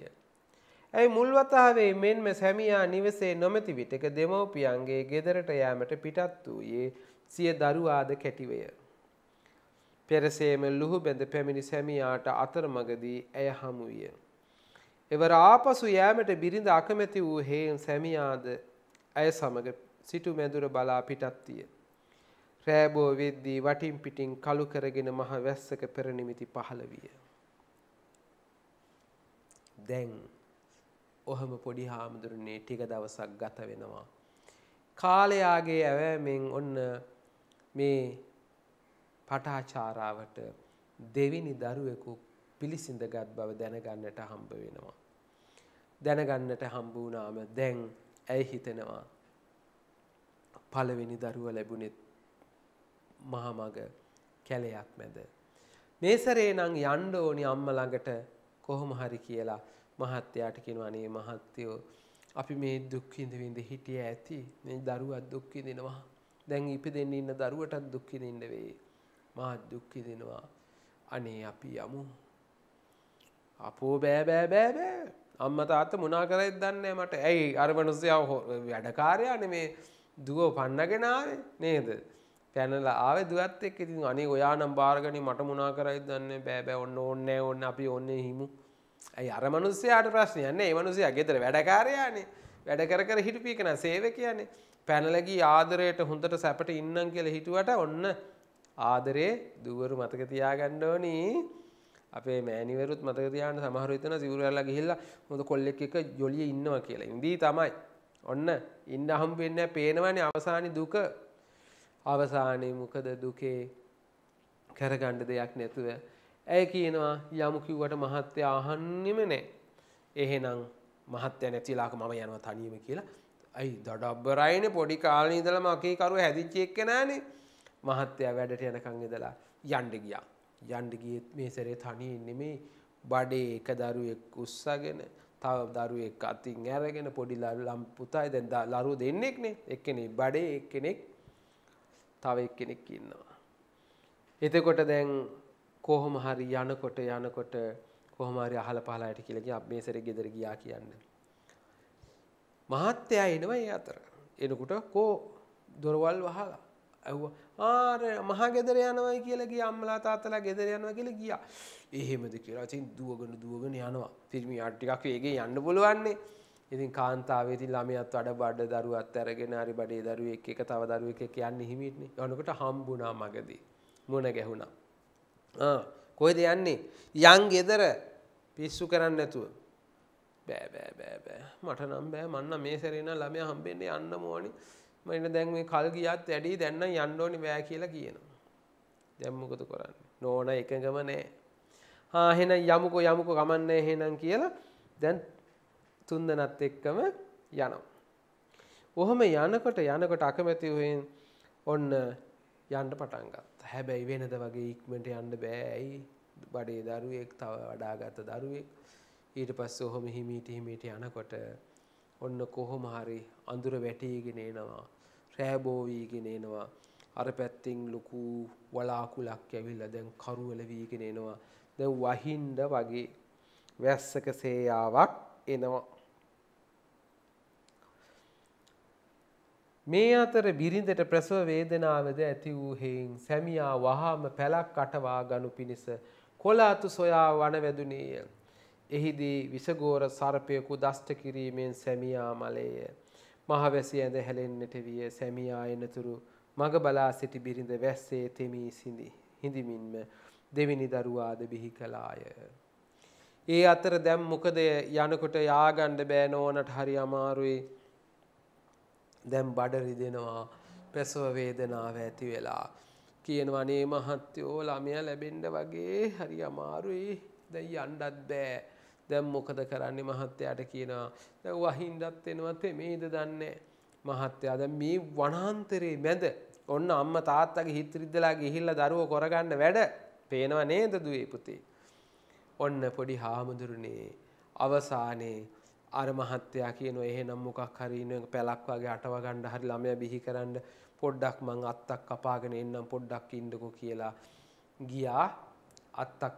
[SPEAKER 1] ඇයි මුල් වතාවේ මෙන්ම සැමියා නිවසේ නොමැති විටක දෙමව්පියන්ගේ ගෙදරට යාමට පිටත් වූයේ සිය දරුවාද කැටිවය. පෙරසේම ලුහුබැඳ පැමිණි සැමියාට අතරමඟදී ඇය හමු විය. එවර ආපසු යෑමට බිරිඳ අකමැති වූ හේන් සැමියාද ඇය සමග සිටු මැදුර බලා පිටත් විය. රෑබෝ වෙද්දී වටින් පිටින් කළු කරගෙන මහ වැස්සක පෙරනිමිති පහළ විය. දැන් ඔහම පොඩි හාමුදුරන්නේ ටික දවසක් ගත වෙනවා. කාලයාගේ ඇවෑමෙන් ඔන්න මේ පටාචාරාවට දෙවිනි දරුවෙකු පිළිසිඳගත් බව දැනගන්නට හම්බ වෙනවා. දැනගන්නට හම්බුනාම දැන් ඇයි හිතෙනවා. පළවෙනි දරුව ලැබුණෙත් මහමග කැලයක් මැද. මේ සරේ නම් යන්න ඕනි අම්ම ළඟට කොහොම හරි කියලා මහත්තයාට කියන අනේ මහත්තයෝ අපි මේ දුක්කිඳවිඳ හිටිය ඇති මේ දරුවත් දුක්කි දෙෙනවා දැන් ඉපි දෙන්න ඉන්න දරුවටත් දුක්කි දෙන්නවේ මහත් දුක්කි දෙෙනවා අනේ අපි යමු අපෝ බෑබෑබෑබෑ අම්ම තාත්ත මුණනා කරයි දන්නේ මට ඇයි අරමනුස්යාව වැඩකාරයාන මේ දුව පන්නගෙනාවේ නේද පැනලා ආව දුවත් එක් ඉතින් අනේ ඔයා නම් භාර්ගනි මට මුණනා කරයි දන්න බෑබෑ ඔන්න ඕන්නෑ ඔන්න අපි ඔන්න හිමු ඇයි අර මනුස්සයාට ප්‍රශ්නයන්න ඒ මනුසය ගෙතර වැඩකාරයානේ වැඩ කර කර හිටපිය කෙන සේව කියන්නේ පැනලගී ආදරයට හොඳට සැපට ඉන්නම් කියල හිටුවට ඔන්න ආදරේ දුවරු මතක තියාගන්න ඕනී අපේ මෑනිවරුත් මතකතියාන සමහර තන සිවරල්ල ගිහිල්ලා හොඳ කොල්ලෙක් එක ජොලිය ඉන්නවා කියලා ඉදී තමයි ඔන්න ඉන්න හම් වෙන්න පේනවනේ අවසානි දුක අවසානය මොකද දුකේ කරගණ්ඩ දෙයක් නැතුව ඇය කියනවා යමු කිව්වට මහත්ය අහන්නෙම නෑ. එහෙනම් මහත්ය නැතිලාක මම යනවා තනියම කියලා. අයි දඩබ්බරයින පොඩි කාලේ ඉඳලම අකේකරුව හැදිච්ච එක්ක නෑනේ. මහත්ය වැඩට යනකන් ඉඳලා යන්න ගියා. යන්න ගියෙත් මේ සැරේ තනියෙන් නෙමේ බඩේ එක දරුවෙක් උස්සගෙන තව දරුවෙක් අතින් ඇරගෙන පොඩි ලම් පුතයි දැන් ලරු දෙන්නෙක්නේ. එක්කෙනෙක් බඩේ එක්කෙනෙක් තව එක්කෙනෙක් ඉන්නවා. එතකොට දැන් කොහොම හරි යනකොට යනකොට කොහොම හරි අහල පහල අයට කියලා ගියා මේ සැරේ ගෙදර ගියා කියන්නේ. මහත්තයා එනවා ඒ අතර. එනකොට කෝ දොරවල් වහලා ඇහුවා ආර මහා ගෙදර යනවායි කියලා ගියා අම්මලා තාත්තලා ගෙදර යනවා කියලා ගියා. එහෙමද කියලා. ඉතින් දුවගෙන දුවගෙන යනවා. පිරිමියාට ටිකක් වේගෙන් යන්න බලවන්නේ. ඉතින් කාන්තාවේ ඉතින් ළමයාත් අඩ බඩ දරුවත් අරගෙන හරි බඩේ දරුවෙක් එක තව දරුවෙක් එක්ක යන්නේ හිමිටනේ. යනකොට හම්බුණා මගදී. මුණ ගැහුණා. කොහෙද යන්නේ යන් ගෙදර පිස්සු කරන්න නැතුව බෑ බෑ බෑ බෑ මට නම් බෑ මන්න මේ සැරේ නම් ළමයා හම්බෙන්නේ යන්න ඕනේ මම දැන් මේ කල් ගියත් වැඩි දැන් නම් යන්න ඕනේ බෑ කියලා කියනවා දැන් මොකද කරන්නේ නෝන එකඟම නෑ ආ එහෙනම් යමුකෝ යමුකෝ ගමන්නේ එහෙනම් කියලා දැන් තුන්දනත් එක්කම යනවා ඔහොම යනකොට යනකොට අකමැති වෙන් ඔන්න යන්න පටන් ගත්තා හැබැයි වෙනද වගේ ඉක්මට යන්න බෑයි බඩේ දරුවෙක් තව වඩාගත්ත දරුවෙක් ඊට පස්ස ඔහොම හිමීට හිමීට යනකොට ඔන්න කොහොම හරි අඳුර වැටීගෙන එනවා රෑබෝවීගෙන එනවා අර පැත්තිං ලොකු වලාකුලක් ඇවිල්ල දැන් කරුවල වීගෙන එනවා දැන් වහින්ඩ වගේ වැස්සක සේයාවක් එනවා මේ අතර බිරිඳට ප්‍රසව වේදනාවද ඇති වූ හේයින් සැමියා වහාම පැලක් අටවා ගනු පිණිස කොළ අතු සොයා වනවැදුනේය. එහිදී විසගෝර සර්පයකු දෂ්ට කිරීමෙන් සැමියා මලේය. මහවැසි ඇඳ හැලෙන්නට විය සැමියා එනතුරු මග බලා සිටි බිරිඳ වැස්සේ තෙමී සිඳි. හිඳමින්ම දෙවිනි දරුවාද බිහි කළාය. ඒ අතර දැම් මොකදය යනකොට යාගණ්ඩ බෑ නෝනට හරි අමාරුයි දැන් බඩ රිදෙනවා ප්‍රසව වේදනාව ඇති වෙලා කියනවා නේ මහත්යෝ ළමයා ලැබෙන්න වගේ හරි අමාරුයි දැන් යන්නත් බෑ දැන් මොකද කරන්නේ මහත්යාට කියනවා දැන් වහින්නත් එනවා තෙමේද දන්නේ මහත්යා දැන් මේ වනාන්තරේ මැද ඔන්න අම්මා තාත්තගේ හිත රිද්දලා ගිහිල්ලා දරුවෝ කරගන්න වැඩ පේනව නේද දුවේ පුතේ ඔන්න පොඩි හාමුදුරනේ අවසානයේ අර මහත්තයා කියන එහෙනම් මොකක් හරි ඉන්න පැලක් වගේ අටව ගන්න හරි ළමයා බිහි කරන්න පොඩ්ඩක් මං අත්තක් කපාගෙන එන්නම් පොඩ්ඩක් ඉන්නකෝ කියලා ගියා අත්තක්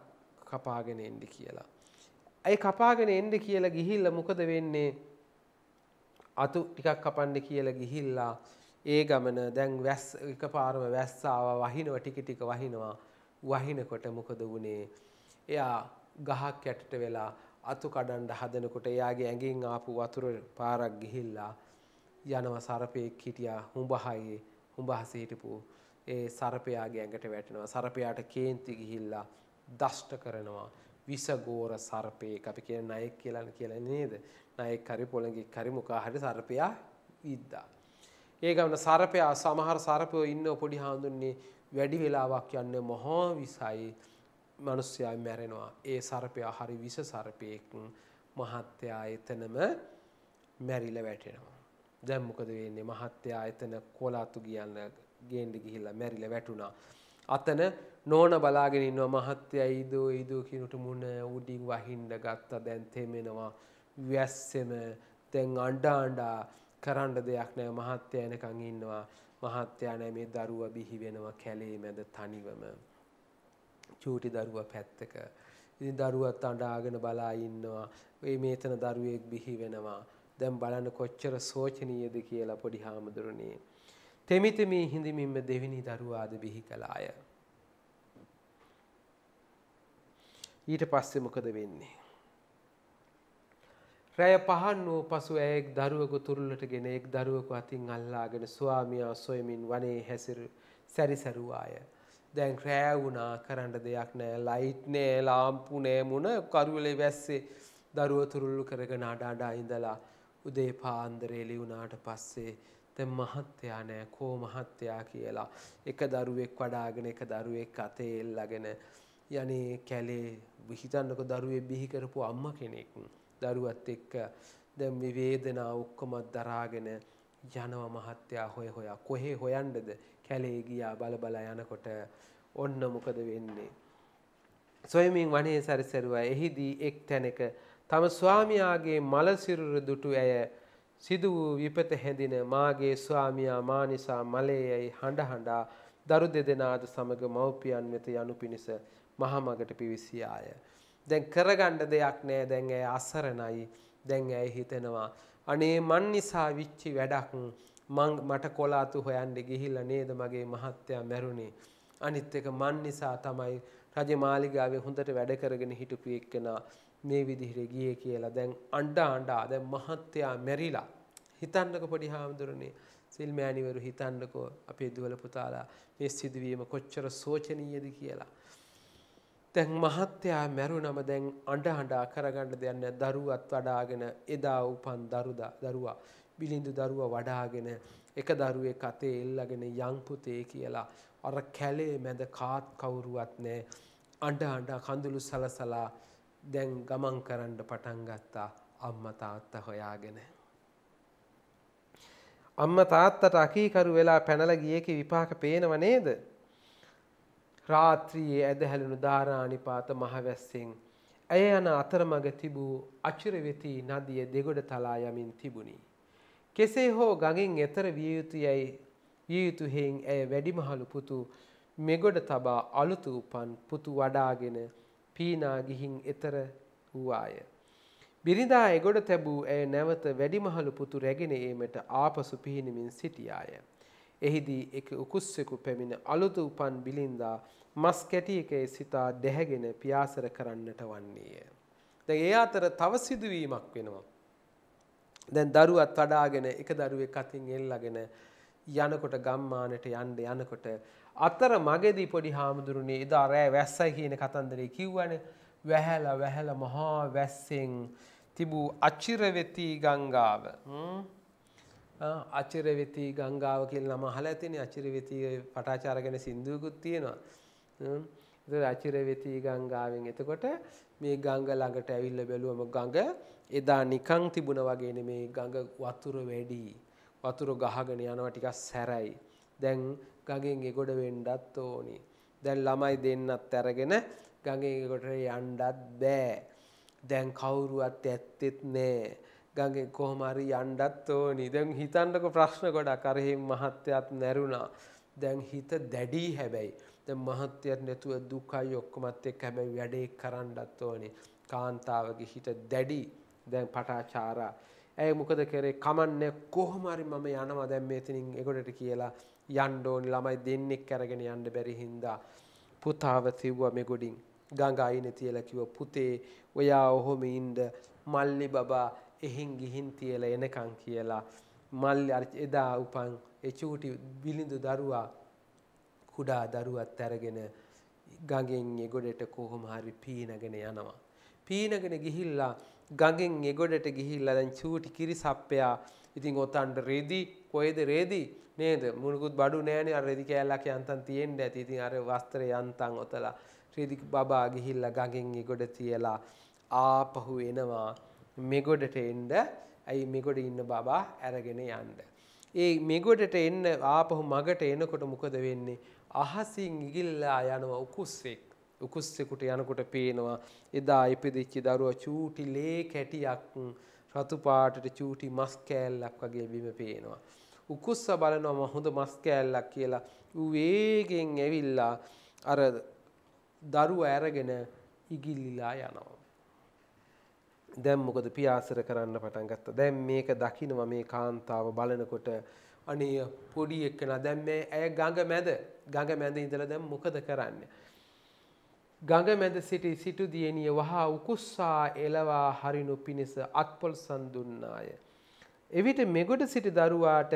[SPEAKER 1] කපාගෙන එන්න කියලා. ඒ කපාගෙන එන්න කියලා ගිහිල්ලා මොකද වෙන්නේ? අතු ටිකක් කපන්න කියලා ගිහිල්ලා ඒ ගමන දැන් වැස් එකපාරම වැස්ස ආවා වහිනව ටික ටික වහිනවා වහිනකොට මොකද වුනේ? එයා ගහක් යටට වෙලා අතු කඩන්ඩ හදනකොට එයාගේ ඇඟින් ආපු වතුර පාරක් ගිහිල්ලා යනව සරපයෙක් හිටියා හුඹහයේ හුඹහස හිටපු ඒ සරපයාගේ ඇඟට වැටෙනවා සරපයාට කේන්ති ගිහිල්ලා දෂ්ට කරනවා විසගෝර සර්පයෙක් අපි කියන නයෙක් කියලා කියලා නේද? නයෙක් හරි පොළඟෙක් හරි මොකා හරි සර්පයා ඉද්දා. ඒ ගමන සර්පයා සමහර සර්පයෝ ඉන්න පොඩි හාඳුන්නේ වැඩි වෙලාවක් යන්නේ මහා විසයි මනුස්සයා මැරෙනවා. ඒ සර්පයා හරි විස සර්පයෙක් මහත්තයා එතනම මැරිල වැටෙනවා. දැන් මොකද වෙන්නේ? මහත්තයා එතන කොලාතු ගියන්න ගේන්න ගිහිල්ලා මැරිල වැටුණා. අතන නෝන බලාගෙන ඉන්නවා මහත්තයා ඊදෝ ඊදෝ කිනුට මුණ උඩින් වහින්න ගත්තා දැන් තෙමෙනවා. වැස්සෙම දැන් අඬා අඬා කරන්න දෙයක් නැහැ මහත්තයා එනකන් ඉන්නවා. මහත්තයා නැ මේ දරුවා බිහි වෙනවා කැලේ මැද තනිවම චූටි දරුවා පැත්තක. ඉතින් දරුවත් අඬාගෙන බලා ඉන්නවා. ඒ මේතන දරුවෙක් බිහි වෙනවා. දැන් බලන්න කොච්චර සෝචනීයද කියලා පොඩි හාමුදුරනේ. තෙමිත මේ හිඳමින්ම දෙවෙනි දරුවාද බිහි කළාය. ඊට පස්සේ මොකද වෙන්නේ? රැය පහන් වූ පසු ඇයෙක් දරුවකු තුරුල්ලට ගෙන එක් දරුවකු අතින් අල්ලාගෙන ස්වාමියා සොයමින් වනේ හැසිර සැරිසරුවාය. දැන් රෑවුනා කරන්න දෙයක් නෑ ලයිට් නෑ ලාම්පු නෑ මුණ කරුවලේ වැස්සේ දරුව තුරුල්ලු කරගෙන අඩාඩා ඉඳලා උදේ පාන්දරේ ලියුණාට පස්සේ දැන් මහත්තයා නෑ කෝ මහත්තයා කියලා එක දරුවෙක් වඩාගෙන එක දරුවෙක් අතේ එල්ලගෙන යනේ කැලේ හිතන්නක දරුවේ බිහි කරපු අම්ම කෙනෙක් දරුවත් එක්ක දැන් මේ වේදනාව ඔක්කොම දරාගෙන යනවා මහත්තයා හොය හොයා කොහේ හොයන්නද කැලේ ගියා බලබලා යනකොට ඔන්න මොකද වෙන්නේ. සොයමින් වනයේ සැරිසරුවා එහිදී එක් තැනක තම ස්වාමියාගේ මලසිරුර දුටු ඇය සිදු වූ විපත හැඳින මාගේ ස්වාමියා මා නිසා මලේයයි හඬ හඬා දරු දෙදෙනාද සමග මව්පියන් වෙත යනු පිණිස මහමගට පිවිසියාය. දැන් කරගන්න දෙයක් නෑ දැන් ඇය අසරණයි දැන් ඇය හිතෙනවා අනේ මන් නිසා විච්චි වැඩක් මං මට කොළ අතු හොයන්න ගිහිල්ලා නේද මගේ මහත්තයා මැරුණේ. අනිත් එක මන් නිසා තමයි රජමාලිගාවේ හොඳට වැඩ කරගෙන හිටපු එක්කෙනා මේ විදිහට ගියේ කියලා දැන් අඬා අඬා දැන් මහත්තයා මැරිලා හිතන්නක පොඩි හාමුදුරනේ සිල් මෑණිවරු හිතන්නකෝ අපේ දුවල පුතාලා මේ සිදුවීම කොච්චර සෝචනීයද කියලා. දැන් මහත්තයා මැරුණම දැන් අඬ අඬා කරගන්න දෙයක් නැහැ දරුවත් වඩාගෙන එදා උපන් දරුදා දරුවා බිලිඳු දරුවා වඩාගෙන එක දරුවේ කතේ එල්ලගෙන යං පුතේ කියලා අර කැලේ මැද කාත් කවුරුවත් නැහැ අඬ අඬ කඳුළු සලසලා දැන් ගමන් කරන්න පටන් ගත්තා අම්මා තාත්තා හොයාගෙන අම්මා තාත්තට අකීකරු වෙලා පැනලා ගියේකේ විපාක පේනව නේද? රාත්‍රියේ ඇදහැළුණු ධාරානිපාත මහවැස්සෙන් ඇය යන අතරමඟ තිබූ අචිරවෙති නදිය දෙගොඩ තලා යමින් තිබුණි. කෙසේ හෝ ගඟෙන් එතර විය යුතුයයි විය යුතු හේන් ඇය වැඩිමහලු පුතු මෙගොඩ තබා අලුතු උපන් පුතු වඩාගෙන පීනා ගිහින් එතර වූවාය. බිරිඳා එගොඩ තැබූ ඇය නැවත වැඩිමහලු පුතු රැගෙන ඒමට ආපසු පිහිනමින් සිටියාය. එහිදී එක උකුස්සෙකු පැමිණ අලුතු උපන් බිලින්දා මස් කැටියකේ සිතා දැහැගෙන පියාසර කරන්නට වන්නේය. දැන් ඒ අතර තව සිදුවීමක් වෙනවා. දැන් දරුවත් වඩාගෙන එක දරුවෙක් අතින් එල්ලගෙන යනකොට ගම්මානට යන්න යනකොට අතර මගේදී පොඩි හාමුදුරුවනේ එදා රෑ වැස්සයි කියන කතන්දරේ කිව්වනේ වැහැල වැහැල මහා වැස්සෙන් තිබූ අචිරවෙති ගංගාව අචිරවෙති ගංගාව කියලා නම අහලා තියෙන අචිරවෙති පටාචාර ගැන සින්දුවකුත් තියෙනවා ඒතර අචිරවෙති ගංගාවෙන් එතකොට මේ ගංගා ළඟට ඇවිල්ලා බැලුවම ගඟ එදා නිකං තිබුණ වගේ නෙමේ ගඟ වතුර වැඩි වතුර ගහගෙන යනවා ටිකක් සැරයි. දැන් ගඟෙන් එගොඩ වෙන්නත් ඕනි. දැන් ළමයි දෙන්නත් අරගෙන ගඟෙන් එගොඩට යන්නත් බෑ. දැන් කවුරුවත් ඇත්තෙත් නෑ. ගඟෙන් කොහොම හරි යන්නත් ඕනි. දැන් හිතන්නකො ප්‍රශ්න ගොඩක් අරහින් මහත්යත් නැරුණා. දැන් හිත දැඩි හැබැයි. දැන් මහත්යත් නැතුව දුකයි ඔක්කොමත් එක්ක හැබැයි වැඩේ කරන්නත් ඕනේ. කාන්තාවගේ හිත දැඩි. දැන් පටාචාරා. ඇයි මොකද කරේ කමන්නේ කොහොම හරි මම යනවා දැන් මෙතනින් එගොඩට කියලා යන්න ඕනි ළමයි දෙන්නෙක් අරගෙන යන්න බැරි හින්දා පුතාව තිව්වා මේ ගොඩින් ගඟ අයිනේ තියලා කිව්ව පුතේ ඔයා ඔහොම ඉන්න මල්ලි බබා එහෙන් ගිහින් තියලා එනකන් කියලා මල්ලි එදා උපන් ඒ චූටි බිලිඳු දරුවා කුඩා දරුවත් අරගෙන ගඟෙන් එගොඩට කොහොම හරි පීනගෙන යනවා. පීනගෙන ගිහිල්ලා ගඟෙන් එගොඩට ගිහිල්ලා දැන් චූටි කිරිසප්පයා ඉතින් ඔතන්ට රෙදි කොහෙද රෙදි නේද මුණුකුත් බඩු නෑනේ අර රෙදි කෑල්ලක් යන්තම් තියෙන්න ඇති. ඉතින් අර වස්ත්‍රය යන්තම් ඔතලා රෙදි බබා ගිහිල්ලා ගඟෙන් එගොඩ තියලා ආපහු එනවා මෙගොඩට එන්න. ඇයි මෙගොඩ ඉන්න බබා අරගෙන යන්න. ඒ මෙගොඩට එන්න ආපහු මගට එනකොට මොකද වෙන්නේ? අහසින් ඉගිල්ලා යනවා උකුස්සෙක්. උකුස්සෙකුට යනකොට පේනවා එදා ඉපදිච්ච දරුවා චූටි ලේ කැටියක් රතු පාටට චූටි මස් කෑල්ලක් වගේ බිම පේනවා. උකුස්ස බලනවා හොඳ මස් කෑල්ලක් කියලා ඌ වේගෙන් ඇවිල්ලා අර දරුවා අරගෙන ඉගිල්ලිලා යනවා. දැන් මොකද පියාසර කරන්න පටන් ගත්තා. දැන් මේක දකිනවා මේ කාන්තාව බලනකොට අනේ පොඩි එකන දැන් මේ ඇය ගඟ මැද ගඟ මැද ඉඳලා දැන් මොකද කරන්නේ? ගඟ මැද සිටි සිටු දියණිය වහා උකුස්සා එලවා හරිනු පිණිස අත්පොල් සඳුන්නාය. එවිට මෙගොඩ සිටි දරුවාට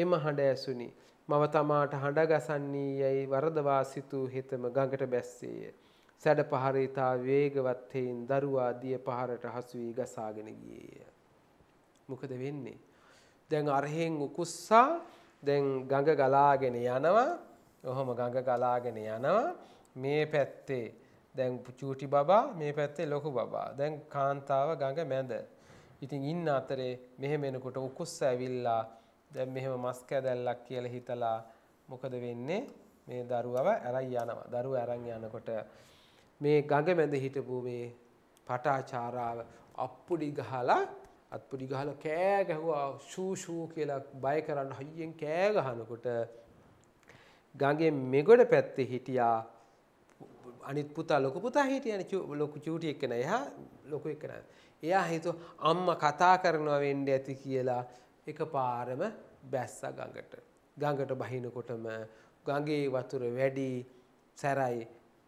[SPEAKER 1] එම හඬ ඇසුනි. මව තමාට හඬගසන්නේ යැයි වරදවා සිතූ හිතම ගඟට බැස්සේය. සැඩ පහරිතා වේගවත් හේයින් දරුවා දිය පහරට හසු වී ගසාගෙන ගියේය. මොකද වෙන්නේ? දැන් අරහෙන් උකුස්සා දැන් ගඟ ගලාගෙන යනවා. ඔහොම ගඟ ගලාගෙන යනවා. මේ පැත්තේ දැන් චූටි බබා මේ පැත්තේ ලොකු බබා. දැන් කාන්තාව ගඟ මැද. ඉතින් ඉන්න අතරේ මෙහෙම එනකොට උකුස්ස ඇවිල්ලා දැන් මෙහෙම මස් කැදැල්ලක් කියලා හිතලා මොකද වෙන්නේ? මේ දරුවව අරන් යනවා. දරුව අරන් යනකොට මේ ගඟ මැද හිටපු මේ පටාචාරාව අප්පුඩි ගහලා අත්පුඩි ගහලා කෑ ගැහුවා ෂූ ෂූ කියලා බය කරන්න හයියෙන් කෑ ගහනකොට ගඟේ මෙගොඩ පැත්තේ හිටියා අනිත් පුතා ලොකු පුතා හිටියන ලොකු චූටියක් කෙන එහා ලොකු එකන. එයා හිතු අම්ම කතා කරනවා වෙන්ඩ ඇති කියලා එක පාරම බැස්සා ගඟට. ගඟට බහිනකොටම ගඟේ වතුර වැඩි සැරයි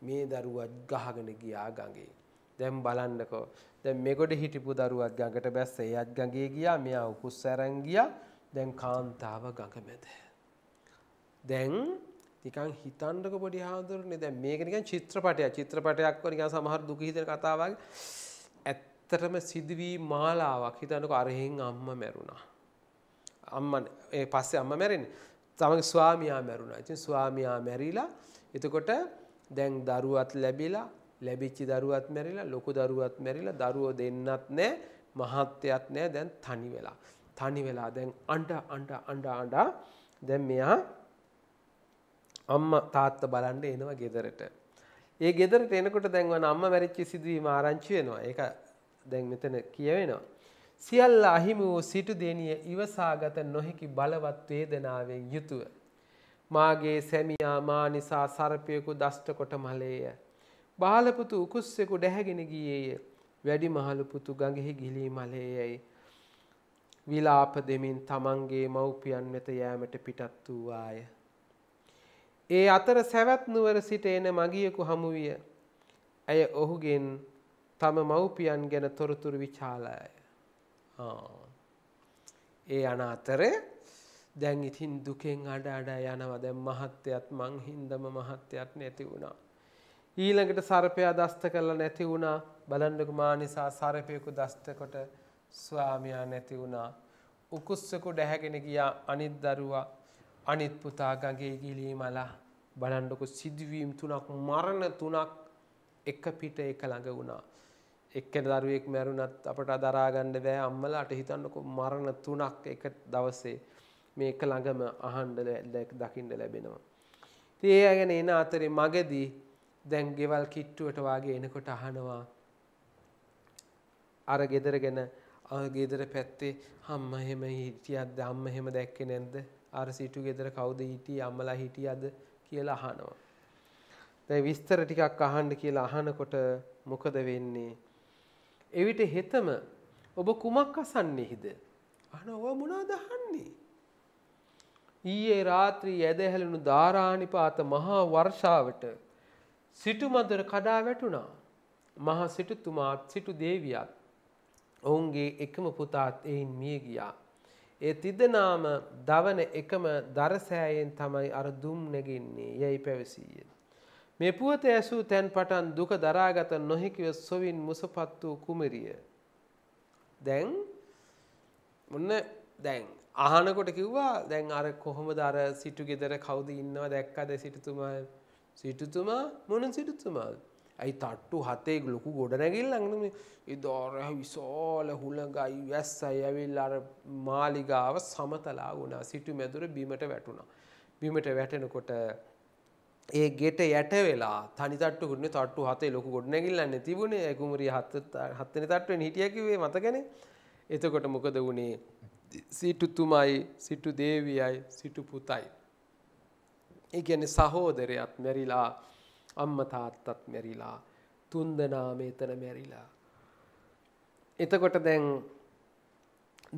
[SPEAKER 1] මේ දරුවත් ගහගෙන ගියා ගඟේ. දැම් බලන්නකෝ දැ මෙකොට හිටිපු දරුවත් ගඟට බැස්ස එයත් ගගේ ගියා මෙයා උකුස් සැරංගිය දැන් කාන්තාව ගඟ මැද. දැන් නිකන් හිතන්නක පොඩි හාමුදුරනේ දැන් මේක නිකන් චිත්‍රපටයක් චිත්‍රපටයක් වගේ නිකන් සමහර දුක හිතෙන කතා වගේ ඇත්තටම සිදුවී මාලාවක් හිතන්නකෝ අරහෙන් අම්මා මැරුණා අම්මා ඒ පස්සේ අම්මා මැරෙන්නේ තමගේ ස්වාමියා මැරුණා ඉතින් ස්වාමියා මැරිලා එතකොට දැන් දරුවත් ලැබිලා ලැබිච්ච දරුවත් මැරිලා ලොකු දරුවත් මැරිලා දරුවෝ දෙන්නත් නැහැ මහත්යත් නැහැ දැන් තනි වෙලා තනි වෙලා දැන් අඬ අඬ අඬ අඬ දැන් මෙයා අම්ම තාත්ත බලන්ඩ එනවා ගෙදරට. ඒ ගෙදරට එනකොට දැන්වන අම්ම මැරිච්චි සිදුවීම ආරංචි වෙනවා ඒක දැන් මෙතන කියවෙනවා. සියල්ල අහිමි වූ සිටු දෙනිය ඉවසාගත නොහැකි බලවත් වේදනාවෙන් යුතුව. මාගේ සැමියා මා නිසා සර්පයකු දෂ්ට කොට මලේය. බාලපුතු උකුස්සෙකු ඩැහැගෙන ගියේය. වැඩි මහලු පුතු ගඟෙහි ගිලී මලේයයි. විලාප දෙමින් තමන්ගේ මව්පියන් වෙත යෑමට පිටත් වූවාය. ඒ අතර සැවැත් නුවර සිට එන මගියෙකු හමු විය. ඇය ඔහුගෙන් තම මව්පියන් ගැන තොරතුරු විචාලාය. ඒ අන අතර දැන් ඉතින් දුකෙන් අඩ අඩ යනවා දැන් මහත්යත් මං හින්දම මහත්යත් නැති වුණා. ඊළඟට සර්පයා දස්ත කරලා නැති වුණා. බලන්නකෝ මා නිසා සර්පයෙකු දස්ත කොට ස්වාමියා නැති වුණා. උකුස්සෙකු දැහැගෙන ගියා අනිත් දරුවා අනිත් පුතා ගඟේ ගිලී මලා බලන්ඩකු සිදුවීම් තුනක් මරණ තුනක් එක පිට එක ළඟ වුණා. එක්ක දරුවෙක් මැරුණත් අපට අදරාගණ්ඩ බෑ අම්මලාට හිතන්නකු මරණ තුනක් එක දවසේ මේ එක ළඟම අහන්ඩල දකිින්ඩ ලැබෙනවා. තිය ඇගෙන එන අතරේ මගදී දැන් ගෙවල් කිට්ටුවට වගේ එනකොට අහනවා. අර ගෙදරගෙන අ ගෙදර පැත්තේ හම්ම එහෙම හිටියත් දම්ම එහෙම දැක්කෙ නැන්ද ආර සීටු ගෙදර කවුද හිටියේ අම්මලා හිටියද කියලා අහනවා. දැන් විස්තර ටිකක් අහන්න කියලා අහනකොට මොකද වෙන්නේ? එවිට හෙතම ඔබ කුමක් අසන්නේද? අහනවා මොනවද අහන්නේ? ඊයේ රාත්‍රී ඇද හැලුණු ධාරානිපාත මහා වර්ෂාවට සිටු මදුර කඩා වැටුණා. මහා සිටුතුමාත් සිටු දේවියත් ඔවුන්ගේ එකම පුතාත් එයින් මිය ගියා. ඒ තිදෙනාම දවන එකම දරසෑයෙන් තමයි අර දුම් නැගින්නේ යැයි පැවසීය. මේ පුවත ඇසූ තැන් පටන් දුක දරාගත නොහැකිව සොවින් මුසපත් වූ කුමරිය. දැන් ඔන්න දැන් අහනකොට කිව්වා දැන් අර කොහොමද අර සිටු ගෙදර කවුද ඉන්නවා දැක්කද සිටුතුමා සිටුතුමා මොන සිටුතුමාද ඇයි තට්ටු හතේ ලොකු ගොඩනැගිල්ල අඟනම ඒ දෝරහ විශෝල හුළඟයි වැස්ස ඇවිල් අර මාලිගාව සමතලා වුණා සිටු මැදුර බිමට වැටුණා. බිමට වැටෙනකොට ඒ ගෙට යට වෙලා තනි තට්ටු ගුණ තට්ටු හතේ ලොකු ගොඩනැගිල්ලන්නේ තිබුණේ ඒ කුමරිය හත් හත් වෙනි තට්ටුවෙන් හිටියා කිව්වේ මතකනේ. එතකොට මොකද වුනේ? සිටු තුමයි, සිටු දේවියයි, සිටු පුතයි. ඒ කියන්නේ සහෝදරයත් මැරිලා අම්මා තාත්තත් මැරිලා තුන් දෙනා මෙතන මැරිලා එතකොට දැන්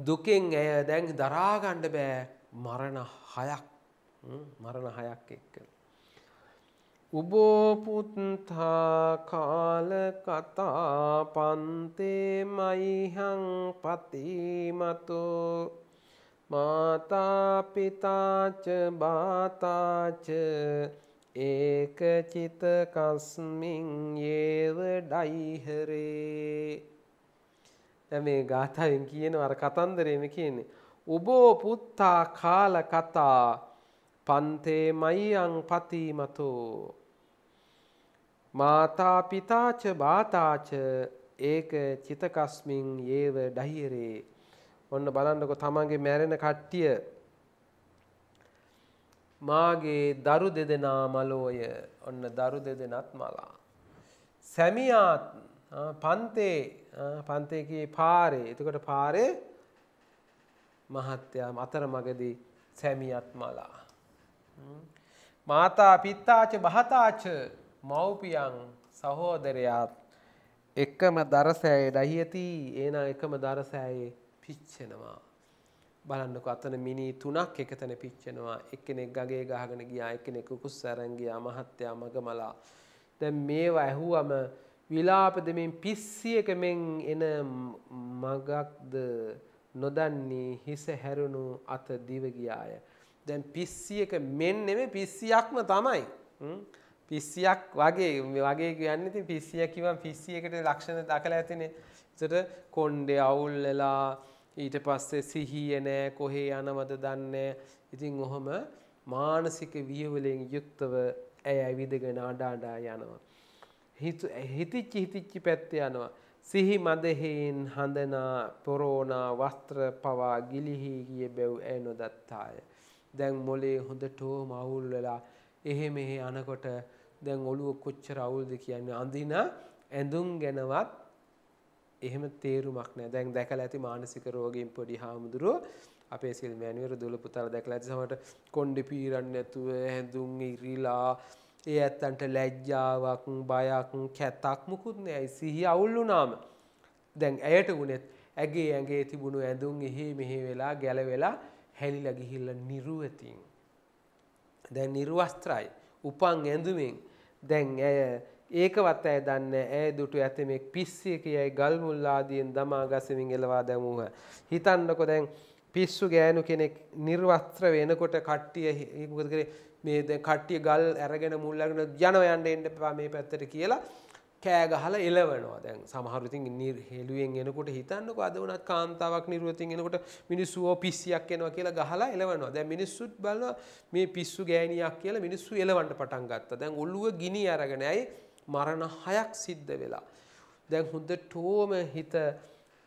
[SPEAKER 1] දුකෙන් ඇය දැන් දරා ගන්න බෑ මරණ හයක් මරණ හයක් එක්ක උබෝපුත්තා කාල කතා පන්තේ මයිහං පතිමතෝ මාතා පිතාච බාතාච ඒක චිත කස්මින් යේව ඩයිහරේ දැන් මේ ගාථාවෙන් කියන අර කතන්දරේ මේ කියන්නේ උබෝ පුත්තා කාල කතා පන්තේ මයං පතිමතෝ මාතා පිතාච බාතාච ඒක චිතකස්මින් යේව ඩහිරේ ඔන්න බලන්නකො තමන්ගේ මැරෙන කට්ටිය මාගේ දරු දෙදෙනා මලෝය ඔන්න දරු දෙදෙනත් මලා. සැමියාත් පන්තේ පන්තයකේ පාරේ එතකොට පාරේ මහත්තයා අතර මගදී සැමියත් මලා. මාතා පිත්තාච බහතාච මව්පියන් සහෝදරයාත් එකම දරසෑයේ ඩහියති ඒනා එකම දරසෑයේ පිච්චෙනවා. බලන්නකො අතන මිනි තුනක් එකතන පිච්චෙනවා එක්කෙනෙක් ගගේ ගහගෙන ගියා එක්කෙනෙක් කුකුස් සැරන් ගියා මහත්තයා මගමලා දැන් මේවා ඇහුවම විලාප දෙමින් පිස්සියක මෙන් එන මගක්ද නොදන්නේ හිස හැරුණු අත දිව ගියාය දැන් පිස්සියක මෙන් නෙමෙයි පිස්සියක්ම තමයි පිස්සියක් වගේ වගේ කියන්නේ ඉතින් පිස්සිය කිව්වම පිස්සියකට ලක්ෂණ දකලා ඇතිනේ ඒසට කොණ්ඩේ අවුල් වෙලා ඊට පස්සේ සිහිය නෑ කොහේ යනවද දන්නේ ඉතින් ඔහම මානසික වියවලෙන් යුක්තව ඇය ඇවිදගෙන අඩා අඩා යනවා හිතිච්චි හිතිච්චි පැත්තේ යනවා සිහි මදහෙයින් හඳනා පොරෝනා වස්ත්‍ර පවා ගිලිහි ගිය බැව් ඇය නොදත්තාය දැන් මොලේ හොඳටම අවුල් වෙලා එහෙ මෙහෙ අනකොට දැන් ඔළුව කොච්චර අවුල්ද කියන්නේ අඳින ඇඳුම් ගැනවත් එහෙම තේරුමක් නෑ. දැන් දැකලා ඇති මානසික රෝගීන් පොඩි හාමුදුරුවෝ අපේ සිල් මෑණිවරු දුල පුතාලා දැකලා ඇති සමහරට කොණ්ඩෙ පීරන්නේ නැතුව හැඳුම් ඉරිලා ඒ ඇත්තන්ට ලැජ්ජාවක්, බයක්, කැතක් මුකුත් නෑ. සිහිය අවුල් වුණාම. දැන් ඇයට වුණෙත් ඇගේ ඇගේ තිබුණු ඇඳුම් එහි මෙහි වෙලා ගැලවෙලා හැලිලා ගිහිල්ලා නිරුවතින්. දැන් නිර්වස්ත්‍රයි. උපන් ඇඳුමින් දැන් ඇය ඒකවත් ඇය දන්නේ ඇය දුටු ඇතමෙක් පිස්සිය කියයි ගල් මුල් ආදියෙන් දමා ගසමින් එලවා දැමුහ. හිතන්නකො දැන් පිස්සු ගෑනු කෙනෙක් නිර්වස්ත්‍ර වෙනකොට කට්ටිය මොකද කරේ මේ දැන් කට්ටිය ගල් අරගෙන මුල් අරගෙන යනවා යන්න එන්න එපා මේ පැත්තට කියලා කෑ ගහලා එලවනවා. දැන් සමහරු ඉතින් හෙළුවෙන් එනකොට හිතන්නකො අද වුණත් කාන්තාවක් නිර්වතින් එනකොට මිනිස්සු ඕ පිස්සියක් එනවා කියලා ගහලා එලවනවා. දැන් මිනිස්සුත් බලනවා මේ පිස්සු ගෑණියක් කියලා මිනිස්සු එලවන්න පටන් ගත්තා. දැන් ඔළුව ගිනි අරගෙන ඇයි මරණ හයක් සිද්ධ වෙලා. දැන් හොඳටෝම හිත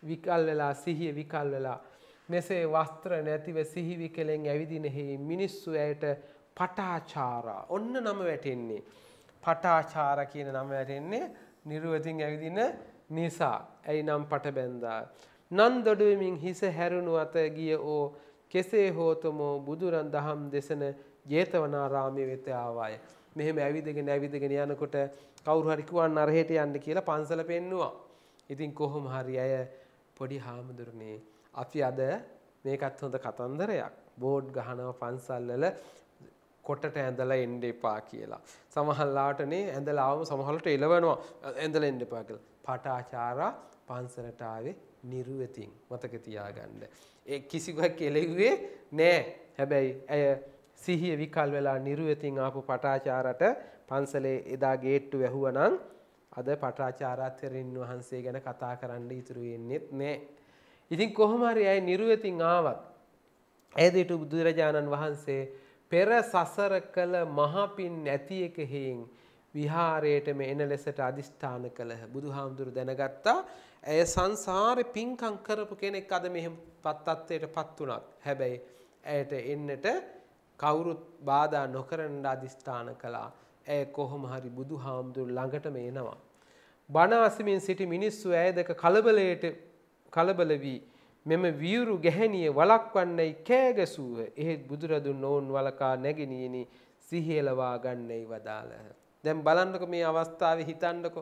[SPEAKER 1] විකල් වෙලා සිහිය විකල් වෙලා මෙසේ වස්ත්‍ර නැතිව සිහි විකලෙන් ඇවිදිනෙහි මිනිස්සු ඇයට පටාචාරා ඔන්න නම වැටෙන්නේ. පටාචාර කියන නම වැටෙන්නේ නිරුවතින් ඇවිදින නිසා. ඇයි නම් පට බැන්දා. නන් දොඩුවමින් හිස හැරුණු අත ගිය ඕ කෙසේ හෝතමෝ බුදුරන් දහම් දෙසන ජේතවනාරාමය වෙත ආවාය. මෙහෙම ඇවිදගෙන ඇවිදගෙන යනකොට කවුරු හරි කිව්වා නරහෙට යන්න කියලා පන්සල පෙන්නුවා. ඉතින් කොහොම හරි අය පොඩි හාමුදුරනේ අපි අද මේකත් හොඳ කතන්දරයක්. බෝඩ් ගහනවා පන්සල්වල කොටට ඇඳලා එන්න එපා කියලා. සමහල්ලාටනේ ඇඳලාවම සමහලට එලවනවා ඇඳලා එන්න එපා කියලා. පටාචාරා පන්සලට ආවේ නිර්වතින් මතක තියාගන්න. ඒ කිසිවක් එළෙව්වේ නෑ. හැබැයි ඇය සිහිය විකල් වෙලා නිර්වතින් ආපු පටාචාරට පන්සලේ එදා ගේට්ටු වැහුවනම් අද පටාචාරාත්වරින් වහන්සේ ගැන කතා කරන්න ඉතුරු වෙන්නේත් නැහැ. ඉතින් කොහොම හරි ඇයි නිර්වතින් ආවත් ඇයදිට බුදුරජාණන් වහන්සේ පෙර සසර කළ මහපින් නැති එක හේන් විහාරයටම එන ලෙසට අදිෂ්ඨාන කළහ. බුදුහාමුදුරු දැනගත්තා. ඇය සංසාරේ පිංකම් කරපු කෙනෙක් අද මෙහෙම පත්ත්වයටපත් උනක්. හැබැයි ඇයට එන්නට කවුරුත් බාධා නොකරන අදිෂ්ඨාන කළා. ඇය කොහොම හරි බුදු හාමුදුරු ළඟට මේ එනවා. බනාසමින් සිටි මිනිස්සු ඇය දෙක කලබලයට කලබල වී මෙම වියුරු ගැහැණිය වලක්වන්නයි කෑගැසුව එහෙත් බුදුරදුන් ඔවුන් වලකා නැගෙනියනි සිහියලවා ගන්නයි වදාළහ. දැන් බලන්නක මේ අවස්ථාව හිතන්නකො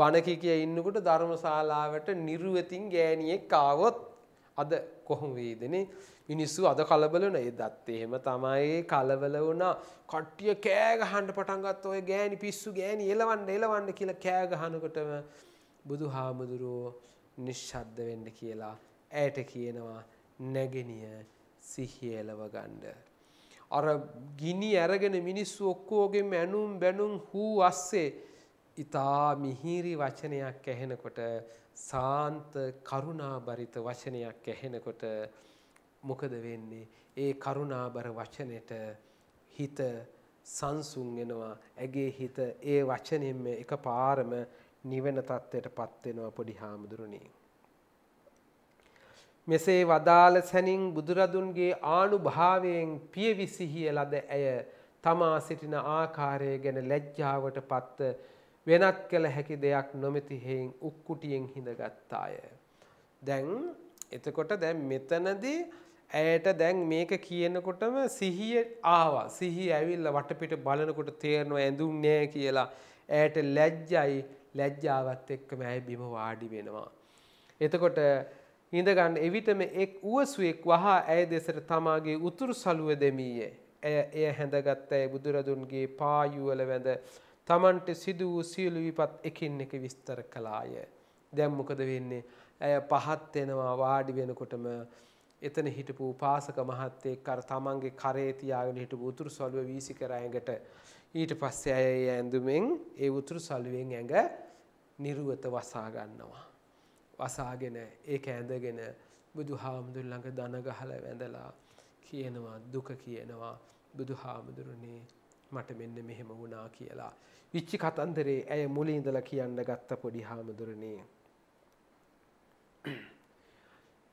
[SPEAKER 1] බණකි කිය ඉන්නකොට ධර්මශාලාවට නිරුවතින් ගෑණියෙක් ආවොත් අද කොහොම වේදනේ මිනිස්සු අද කලබල වුණා. ඒ දත් එහෙම තමයි කලබල වුණා. කට්ටිය කෑ ගහන්න පටන් ගත්තා. ඔය ගෑණි පිස්සු ගෑණි එලවන්න එලවන්න කියලා කෑ ගහනකොටම බුදුහාමුදුරුවෝ නිශ්ශබ්ද වෙන්න කියලා ඇයට කියනවා නැගෙනිය සිහිය එලව ගන්න. අර ගිනි අරගෙන මිනිස්සු ඔක්කොගෙම ඇනුම් බැනුම් හූ අස්සේ ඉතා මිහිරි වචනයක් ඇහෙනකොට සාන්ත කරුණාබරිත වචනයක් ඇහෙනකොට මොකද වෙන්නේ ඒ කරුණාබර වචනෙට හිත සංසුන් වෙනවා ඇගේ හිත ඒ වචනින්ම එකපාරම නිවෙන තත්ත්වයටපත් වෙනවා පොඩි හාමුදුරනේ මෙසේ වදාළ සැනින් බුදුරදුන්ගේ ආනුභාවයෙන් පියවිසිහිය ලද ඇය තමා සිටින ආකාරය ගැන ලැජ්ජාවටපත් වෙනත් කළ හැකි දෙයක් නොමැති හේන් උක්කුටියෙන් හිඳගත්තාය දැන් එතකොට දැන් මෙතනදී ඇයට දැන් මේක කියනකොටම සිහිය ආවා සිහි ඇවිල්ල වටපිට බලනකොට තේරනවා ඇඳුම් නෑ කියලා ඇයට ලැජ්ජයි ලැජ්ජාවත් එක්කම ඇය බිම වාඩි වෙනවා. එතකොට ඉඳගන්න එවිටම එක් වුවසුවෙක් වහා ඇය දෙසට තමාගේ උතුරු සලුව දෙමීයේ. ඇය එය හැඳගත් ඇය බුදුරදුන්ගේ පායුවල වැඳ තමන්ට සිදු වූ සියලු විපත් එකින් එක විස්තර කළාය. දැම් මොකද වෙන්නේ ඇය පහත් වෙනවා වාඩි වෙනකොටම එතන හිටපු උපාසක මහත්තයෙක් අර තමන්ගේ කරේ තියාගෙන හිටපු උතුරු සළුව වීසි කර ඇඟට ඊට පස්සේ අය ඒ ඇඳුමෙන් ඒ උතුරු සළුවෙන් ඇඟ නිරුවත වසා ගන්නවා. වසාගෙන ඒක ඇඳගෙන බුදුහාමුදුර ළඟ දන ගහලා වැඳලා කියනවා දුක කියනවා බුදුහාමුදුරනේ මට මෙන්න මෙහෙම වුණා කියලා. විච්චි කතන්දරේ ඇය මුලින් ඉඳලා කියන්න ගත්ත පොඩි හාමුදුරනේ.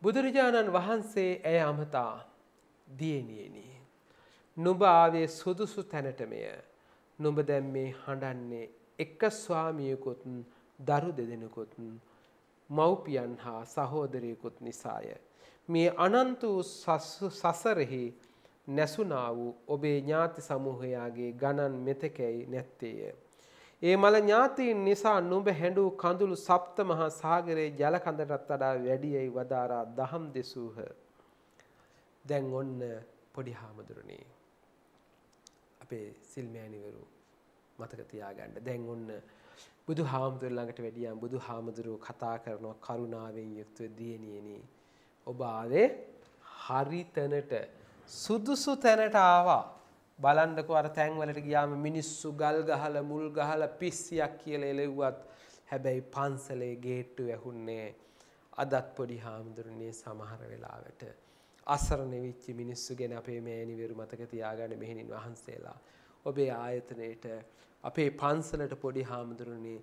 [SPEAKER 1] බුදුරජාණන් වහන්සේ ඇය අමතා දියණියනි නුඹ ආවේ සුදුසු තැනටමය නුඹ දැන් මේ හඬන්නේ එක ස්වාමියෙකුත් දරු දෙදෙනෙකුත් මව්පියන් හා සහෝදරයෙකුත් නිසාය මේ අනන්ත වූ සසරෙහි නැසුණා වූ ඔබේ ඥාති සමූහයාගේ ගණන් මෙතකැයි නැත්තේය ඒ මල ඥාතීන් නිසා නුඹ හැඬූ කඳුළු සප්ත මහා සාගරයේ ජල කඳටත් වඩා වැඩියයි වදාරා දහම් දෙසූහ. දැන් ඔන්න පොඩි හාමුදුරනේ. අපේ සිල්මෑණිවරු මතක තියාගන්න. දැන් ඔන්න බුදු හාමුදුර ළඟට වැඩියම් බුදු හාමුදුරුව කතා කරනවා කරුණාවෙන් යුක්තව දියණියනි. ඔබ ආවේ හරි තැනට සුදුසු තැනට ආවා. බලන්නකෝ අර තැන්වලට ගියාම මිනිස්සු ගල් ගහලා මුල් ගහලා පිස්සියක් කියලා එලෙව්වත් හැබැයි පන්සලේ ගේට්ටු ඇහුන්නේ අදත් පොඩි හාමුදුරනේ සමහර වෙලාවට අසරණ වෙච්ච මිනිස්සු ගැන අපේ මෑණිවරු මතක තියාගන්න මෙහෙණින් වහන්සේලා ඔබේ ආයතනයේට අපේ පන්සලට පොඩි හාමුදුරනේ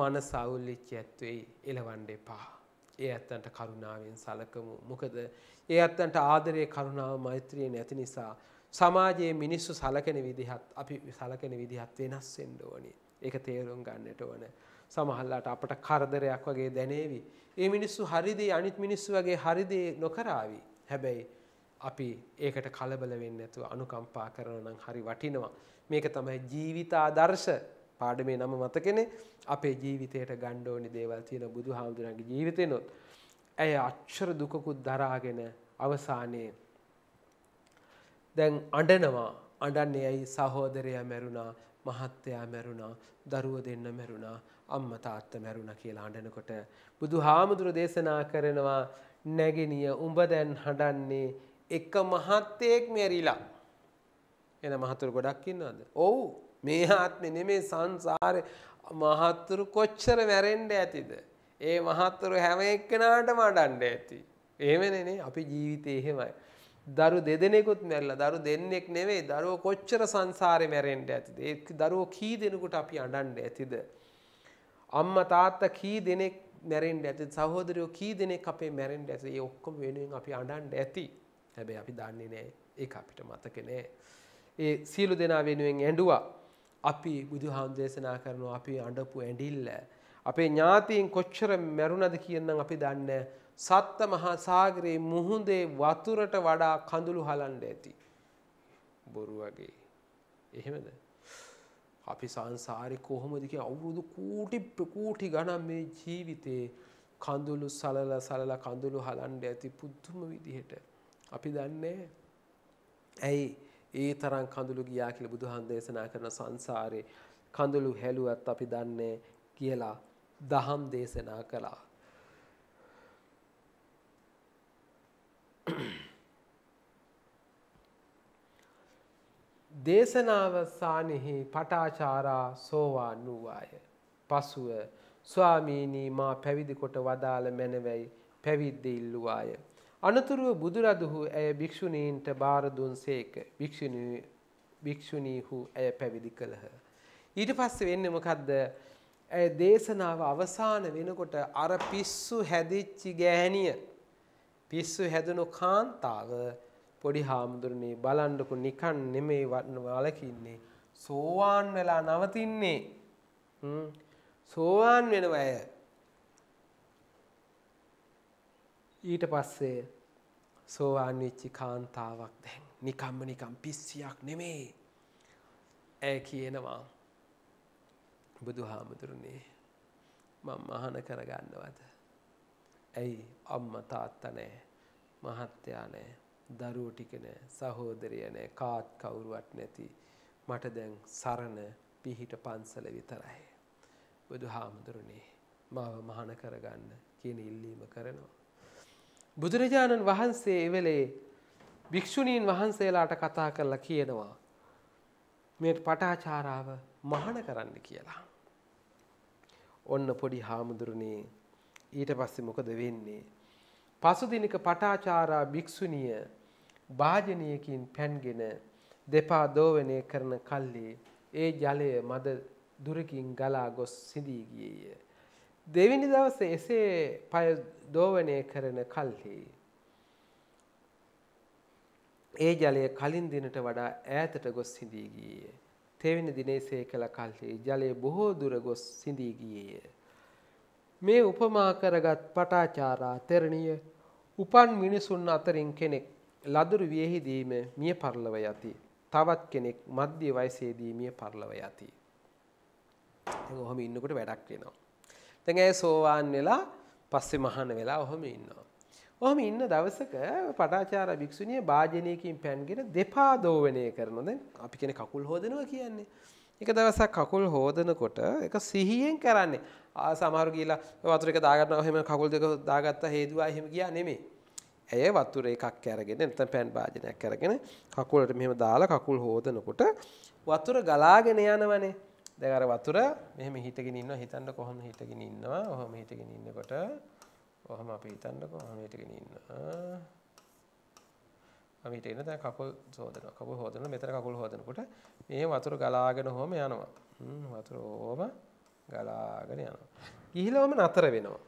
[SPEAKER 1] මනස අවුල්ලිච්ච ඇත්වෙයි එලවන්න එපා. ඒ ඇත්තන්ට කරුණාවෙන් සලකමු. මොකද ඒ ඇත්තන්ට ආදරය කරුණාව මෛත්‍රිය නැති නිසා සමාජයේ මිනිස්සු සලකන විදිහත් අපි සලකන විදිහත් වෙනස් වෙන්න ඕනේ. ඒක තේරුම් ගන්නට ඕන. සමහරලාට අපට කරදරයක් වගේ දැනේවි. ඒ මිනිස්සු හරිදී අනිත් මිනිස්සු වගේ හරිදී නොකරાવી. හැබැයි අපි ඒකට කලබල වෙන්නේ නැතුව අනුකම්පා කරනවා නම් හරි වටිනවා. මේක තමයි ජීවිත ආදර්ශ පාඩමේ නම මතකනේ අපේ ජීවිතයට ගන්න ඕනි දේවල් තියෙන බුදුහාමුදුරන්ගේ ජීවිතේනොත් ඇය අච්චර දුකකුත් දරාගෙන අවසානයේ දැන් අඬනවා අඩන්නේ ඇයි සහෝදරයා මැරුණා මහත්තයා මැරුණා දරුව දෙන්න මැරුණා අම්ම තාත්ත මැරුණ කියලා අඩනකොට. බුදු හාමුදුරු දේශනා කරනවා නැගෙනිය උඹ දැන් හඬන්නේ එක මහත්තයෙක් මැරිලා. එන මහතුරු ගොඩක් ඉන්නවද. ඔවු මේ ආත්මෙ නෙමේ සංසාරය මහත්තුරු කොච්චර මැරෙන්ඩ ඇතිද. ඒ මහත්තුරු හැම එක්කෙනාට මඩන්ඩ ඇති. ඒමනනේ අපි ජීවිතය එහෙමයි. දරු දෙදෙනෙකුත් මැරිලා දරු දෙන්නෙක් නෙවෙයි දරුව කොච්චර සංසාරේ මැරෙන්න ඇතිද ඒ දරුව කී දෙනෙකුට අපි අඬන්න ඇතිද අම්මා තාත්තා කී දෙනෙක් මැරෙන්න ඇතිද සහෝදරයෝ කී දෙනෙක් අපේ මැරෙන්න ඇතිද ඒ ඔක්කොම වෙනුවෙන් අපි අඬන්න ඇති හැබැයි අපි දන්නේ නැහැ ඒක අපිට මතක නෑ ඒ සියලු දෙනා වෙනුවෙන් ඇඬුවා අපි බුදුහාම දේශනා කරනවා අපි අඬපු ඇඬිල්ල අපේ ඥාතීන් කොච්චර මැරුණද කියනනම් අපි දන්නේ නැහැ සත්ත මහා සාගරයේ මුහුදේ වතුරට වඩා කඳුළු හලන්න ඇති. බොරු වගේ. එහෙමද? අපි සංසාරේ කොහොමද කිය අවුරුදු කෝටි කෝටි ගණන් මේ ජීවිතේ කඳුළු සලල සලල කඳුළු හලන්න ඇති පුදුම විදිහට. අපි දන්නේ ඇයි ඒ තරම් කඳුළු ගියා කියලා බුදුහන් දේශනා කරන සංසාරේ කඳුළු හැලුවත් අපි දන්නේ කියලා දහම් දේශනා කළා. <clears throat> දේශනාව සානෙහි පටාචාරා සෝවාන් වූවාය. පසුව ස්වාමීනී මා පැවිදි කොට වදාළ මැනවැයි පැවිද්ද ඉල්ලුවාය. අනතුරුව බුදුරදුහු ඇය භික්ෂුණීන්ට බාර දුන් සේක. භික්ෂුණීහු ඇය පැවිදි කළහ. ඊට පස්සේ වෙන්නේ මොකද්ද? ඇය දේශනාව අවසාන වෙනකොට අර පිස්සු හැදිච්චි ගෑණිය පිස්සු හැදුණු කාන්තාව පොඩි හාමුදුරනේ බලන්නකො නිකන් නෙමේ වලකින්නේ සෝවාන් වෙලා නවතින්නේ සෝවාන් වෙනවා ඇය ඊට පස්සේ සෝවාන් වෙච්ච කාන්තාවක් දැන් නිකම්ම නිකම් පිස්සියක් නෙමේ ඇය කියනවා බුදුහාමුදුරනේ මම මහාන කරගන්නවද ඇයි අම්මා තාත්තා නැහැ. මහත්තයා නැහැ. දරුවෝ ටික නැහැ. සහෝදරය නැහැ. කාත් කවුරුවත් නැති. මට දැන් සරණ පිහිට පන්සල විතරයි. බුදුහාමුදුරනේ මාව මහාන කරගන්න කියන ඉල්ලීම කරනවා. බුදුරජාණන් වහන්සේ එවෙලේ භික්‍ෂුණීන් වහන්සේලාට කතා කරලා කියනවා. මේට පටාචාරාව මහන කරන්න කියලා. ඔන්න පොඩි හාමුදුරණේ ඊට පස්සේ මොකද වෙන්නේ? පසුදිනක පටාචාරා භික්ෂුණිය භාජනයකින් පැන්ගෙන දෙපා දෝවණය කරන කල්ලි ඒ ජලය මද දුරකින් ගලා ගොස් සිඳී ගියේය. දෙවෙනි දවසේ එසේ පය දෝවණය කරන කල්හි ඒ ජලය කලින් දිනට වඩා ඈතට ගොස් සිඳී ගියේය. තෙවෙනි දිනේ සේ කළ කල්හි ජලය බොහෝ දුර ගොස් සිඳී ගියේය. මේ උපමා කරගත් පටාචාරා තෙරණිය උපන් මිනිසුන් අතරින් කෙනෙක් ලදරු වියෙහිදීම මිය පරලව යති. තවත් කෙනෙක් මධ්‍ය වයසේදී මිය පරලව යති. දැන් ඔහම ඉන්නකොට වැඩක් වෙනවා. දැන් ඇය සෝවාන් වෙලා පස්සේ මහාන වෙලා ඔහම ඉන්නවා. ඔහම ඉන්න දවසක පටාචාර භික්ෂුණිය වාජනයකින් පැන්ගෙන දෙපා දෝවණය කරනවා. දැන් අපි කියන්නේ කකුල් හොදනවා කියන්නේ. එක දවසක් කකුල් හෝදනකොට එක සිහියෙන් කරන්නේ ආ සමහරු කියලා වතුර එක දාගන්නවා එහෙම කකුල් දෙක දාගත්තා හේදුවා එහෙම ගියා නෙමෙයි. ඇය වතුර එකක් අරගෙන නැත්නම් පෑන් භාජනයක් අරගෙන කකුලට මෙහෙම දාලා කකුල් හෝදනකොට වතුර ගලාගෙන යනවනේ. දැන් අර වතුර මෙහෙම හිටගෙන ඉන්නවා හිතන්න කොහොම හිටගෙන ඉන්නවා. ඔහොම හිටගෙන ඉන්නකොට ඔහොම අපි හිතන්න කොහොම හිටගෙන ඉන්නවා. අපි හිටගෙන දැන් කකුල් සෝදනවා. කකුල් හොදනවා. මෙතන කකුල් හොදනකොට මේ වතුර ගලාගෙන හොම යනවා. වතුර ඕම ගලාගෙන යනවා. ගිහිලවම නතර වෙනවා.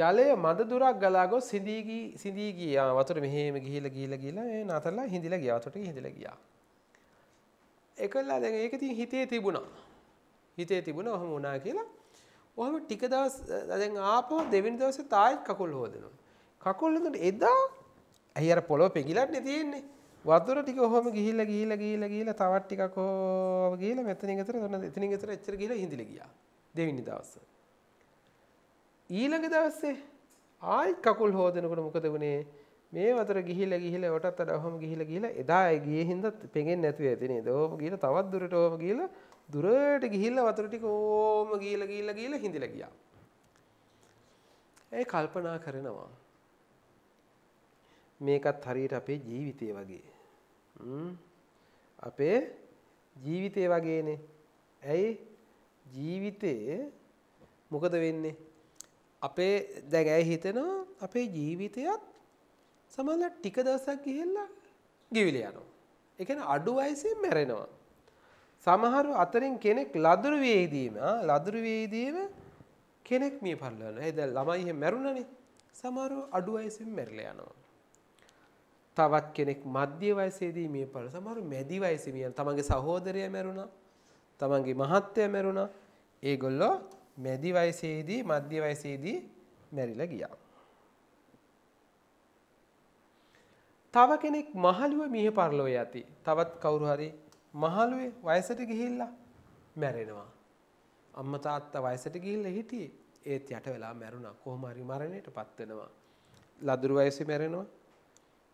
[SPEAKER 1] ජලය මද දුරක් ගලා ගොස් සිඳී ගී සිඳී ගියා. වතුර මෙහෙම ගිහිලා ගිහිලා ගිහිලා ඒ නතරලා හිඳිලා ගියා. වතුරට හිඳිලා ගියා. එකල්ලා දැන් ඒක ඉතින් හිතේ තිබුණා. හිතේ තිබුණා ඔහම වුණා කියලා. ඔහම ටික දවස් දැන් ආපහු දෙවෙනි දවසේ තායිත් කකුල් හොදනවා. කකුල් හොදනකොට එදා ඇයි අර පොළොව පෙගිලන්නේ තියෙන්නේ. වතුර ටික ඔහොම ගිහිල්ලා ගිහිල්ලා ගිහිල්ලා ගිහිල්ලා තවත් ටිකක් ඔහොම ගිහිල්ලා මෙතනින් ගෙතර තොන්න එතනින් ගෙතර එච්චර ගිහිල්ලා හිඳිලා ගියා. දෙවෙනි දවසේ. ඊළඟ දවසේ ආයි කකුල් හොදනකොට මොකද වුනේ? මේ වතුර ගිහිල්ලා ගිහිල්ලා වටත් අර ඔහොම ගිහිල්ලා ගිහිල්ලා එදා ඒ ගියේ හින්දා පෙගෙන්නේ නැතුව ඇති නේද? ඔහොම ගිහිල්ලා තවත් දුරට ඔහොම ගිහිල්ලා දුරට ගිහිල්ලා වතුර ටික ඕම ගිහිල්ලා ගිහිල්ලා ගිහිල්ලා හිඳිලා ගියා. ඒ කල්පනා කරනවා. මේකත් හරියට අපේ ජීවිතය වගේ අපේ ජීවිතය වගේනේ ඇයි ජීවිතයේ මොකද වෙන්නේ අපේ දැන් ඇයි හිතෙනවා අපේ ජීවිතයත් සමහරවිට ටික දවසක් ගිහිල්ලා ගිවිල යනවා ඒ කියන්නේ අඩු වයසෙන් මැරෙනවා සමහරු අතරින් කෙනෙක් ලදරු වේදීම ලදරු වේදීම කෙනෙක් මිය පරලනවා. ඒ දැන් ළමයි එහෙම මැරුණානේ. සමහරු අඩු වයසින් මැරිලා යනවා. තවත් කෙනෙක් මධ්‍ය වයසේදී මිය පරලා සමහර මැදි වයසේ මිය තමන්ගේ සහෝදරය මැරුණා තමන්ගේ මහත්තයා මැරුණා ඒගොල්ලෝ මැදි වයසේදී මධ්‍ය වයසේදී මැරිලා ගියා තව කෙනෙක් මහලුව මිය පරලෝ යති තවත් කවුරු හරි මහලුවේ වයසට ගිහිල්ලා මැරෙනවා අම්මා තාත්තා වයසට ගිහිල්ලා හිටියේ ඒත් යට වෙලා මැරුණා කොහොම හරි මරණයටපත් වෙනවා ලදරු වයසේ මැරෙනවා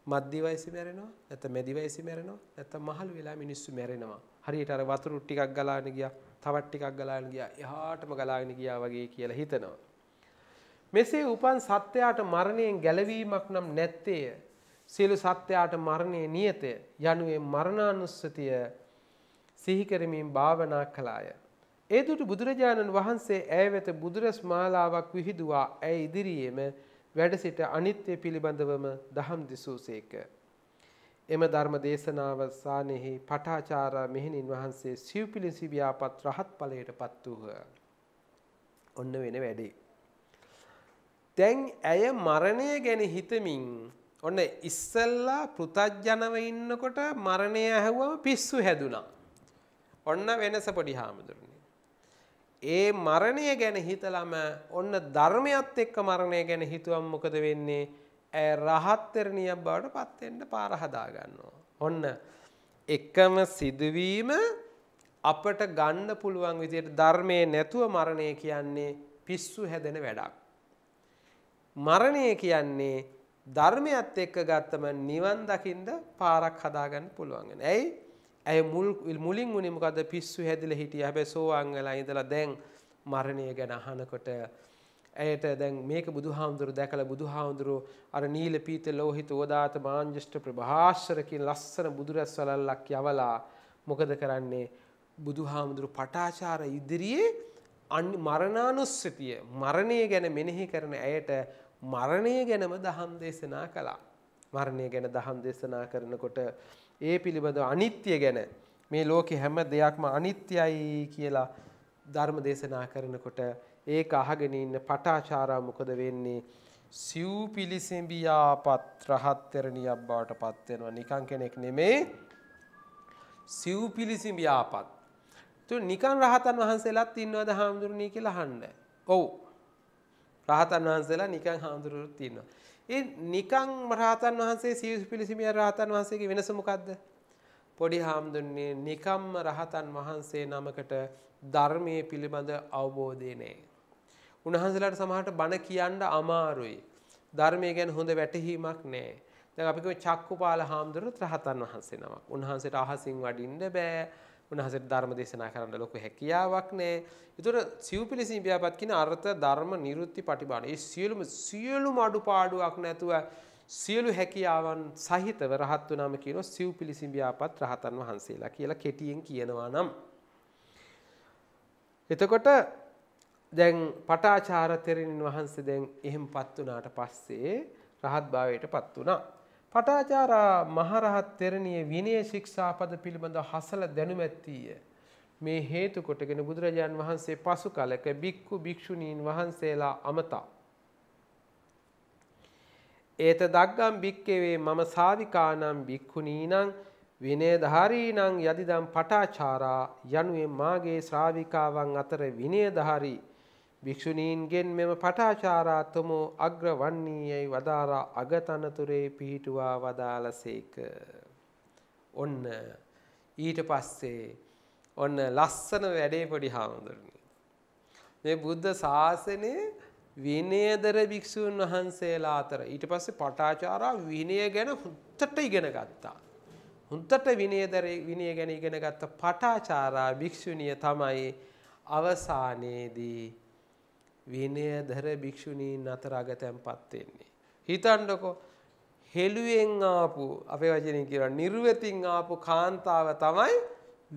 [SPEAKER 1] මධ්‍ය වයසේ මැරෙනවා නැත්නම් මැදි වයසේ මැරෙනවා නැත්නම් මහලු වෙලා මිනිස්සු මැරෙනවා හරියට අර වතුරු ටිකක් ගලාගෙන ගියා තවත් ටිකක් ගලාගෙන ගියා එහාටම ගලාගෙන ගියා වගේ කියලා හිතනවා මෙසේ උපන් සත්‍යයට මරණයෙන් ගැලවීමක් නම් නැත්තේය සියලු සත්‍යයට මරණය නියතය යනුවේ මරණානුස්සතිය සිහි කරමින් භාවනා කළාය ඒ දුටු බුදුරජාණන් වහන්සේ ඇය වෙත බුදුරස් මාලාවක් විහිදුවා ඇය ඉදිරියේම වැඩ සිට අනිත්‍ය පිළිබඳවම දහම් දිසූසේක. එම ධර්ම දේශනාව සානෙහි පටාචාරා මෙහෙණින් වහන්සේ සිව්පිලි සිවියාපත් රහත් ඵලයට පත් වූහ. ඔන්න වෙන වැඩේ. දැන් ඇය මරණය ගැන හිතමින් ඔන්න ඉස්සල්ලා පෘතජ්ජනව ඉන්නකොට මරණය ඇහුවම පිස්සු හැදුනා. ඔන්න වෙනස පොඩි හාමුදුරනේ. ඒ මරණය ගැන හිතලම ඔන්න ධර්මයත් එක්ක මරණය ගැන හිතුවම් මොකද වෙන්නේ ඇය රහත්තරණිය බවට පත්වෙන්ට පාරහදා ගන්නවා. ඔන්න එකම සිදුවීම අපට ගන්න පුළුවන් විදියට ධර්මය නැතුව මරණය කියන්නේ පිස්සු හැදෙන වැඩක්. මරණය කියන්නේ ධර්මයත් එක්ක ගත්තම නිවන් දකිින්ද පාරක් හදාගන්න පුළුවන්ගෙන. ඇයි ඇය මුල් මුලින් වුණේ මොකද පිස්සු හැදිලා හිටියා. හැබැයි සෝවාන් වෙලා ඉඳලා දැන් මරණය ගැන අහනකොට ඇයට දැන් මේක බුදුහාමුදුරු දැකලා බුදුහාමුදුරු අර නීල පීත ලෝහිත උදාත මාංජිෂ්ඨ ප්‍රභාෂර කියන ලස්සන බුදුරැස් වලල්ලක් යවලා මොකද කරන්නේ බුදුහාමුදුරු පටාචාර ඉදිරියේ මරණානුස්සතිය මරණය ගැන මෙනෙහි කරන ඇයට මරණය ගැනම දහම් දේශනා කළා මරණය ගැන දහම් දේශනා කරනකොට ඒ පිළිබඳව අනිත්‍ය ගැන මේ ලෝකේ හැම දෙයක්ම අනිත්‍යයි කියලා ධර්ම දේශනා කරනකොට ඒක අහගෙන ඉන්න පටාචාරා මොකද වෙන්නේ සිව් පිලිසෙඹියාපත් රහත්තරණියක් බවට පත් වෙනවා නිකන් කෙනෙක් නෙමේ සිව් පිලිසෙඹියාපත් තු නිකන් රහතන් වහන්සේලාත් ඉන්නවද හාමුදුරනේ කියලා අහන්න ඔව් රහතන් වහන්සේලා නිකන් හාමුදුරුවෝත් ඉන්නවා ඒ නිකං රහතන් වහන්සේ සීසු පිළිසිමිය රහතන් වහන්සේගේ වෙනස මොකද්ද? පොඩි හාමුදුරනේ නිකම්ම රහතන් වහන්සේ නමකට ධර්මයේ පිළිබඳ අවබෝධය නැහැ. උන්වහන්සේලාට සමහරට බණ කියන්න අමාරුයි. ධර්මය ගැන හොඳ වැටහීමක් නැහැ. දැන් අපි කියමු චක්කුපාල හාමුදුරුවෝ රහතන් වහන්සේ නමක්. උන්වහන්සේට අහසින් වඩින්න බෑ. උන්වහන්සේට ධර්ම දේශනා කරන්න ලොකු හැකියාවක් නැහැ. ඒතර සිව්පිලිසින් ව්‍යාපත් කියන අර්ථ ධර්ම නිරුත්ති පටිපාඩ. ඒ සියලුම සියලුම අඩුපාඩුවක් නැතුව සියලු හැකියාවන් සහිතව රහත් වුණාම කියනවා සිව්පිලිසින් ව්‍යාපත් රහතන් වහන්සේලා කියලා කෙටියෙන් කියනවා නම්. එතකොට දැන් පටාචාර තෙරණින් වහන්සේ දැන් එහෙම්පත් වුණාට පස්සේ රහත් භාවයට පත් වුණා. පටාචාරා මහරහත් තෙරණිය විනය ශික්ෂාපද පිළිබඳ හසල දැනුමැත්තීය. මේ හේතු කොටගෙන බුදුරජාන් වහන්සේ පසු කලක බික්කු භික්‍ෂුණීන් වහන්සේලා අමතා. ඒත දක්ගම් භික්කෙවේ මම සාධිකානම් භික්‍ෂුණීනං විනයධාරීනං යදිදම් පටාචාරා යනුවෙන් මාගේ ශ්‍රාවිකාවන් අතර විනයධාරී භික්‍ෂුණීන්ගෙන් මෙම පටාචාරාතමෝ අග්‍ර වන්නීයයි වදාරා අගතනතුරේ පිහිටුවා වදාලසේක. ඔන්න ඊට පස්සේ ඔන්න ලස්සන වැඩේ පොඩි හාමුදුරණි. මේ බුද්ධ ශාසනය විනයදර භික්‍ෂූන් වහන්සේලා අතර ඊට පස්සේ පටාචාරා විනය ගැන හුත්තට ඉගෙන ගත්තා. හුත්තට විනයදර විනය ගැන ඉගෙන ගත්ත පටාචාරා භික්‍ෂුණිය තමයි අවසානයේදී විනයධර භික්ෂුණීන් අතර අගතැන්පත් වෙන්නේ. හිතන්නකෝ හෙළුවෙන් ආපු අපේ වචනින් කියලා නිර්වතින් ආපු කාන්තාව තමයි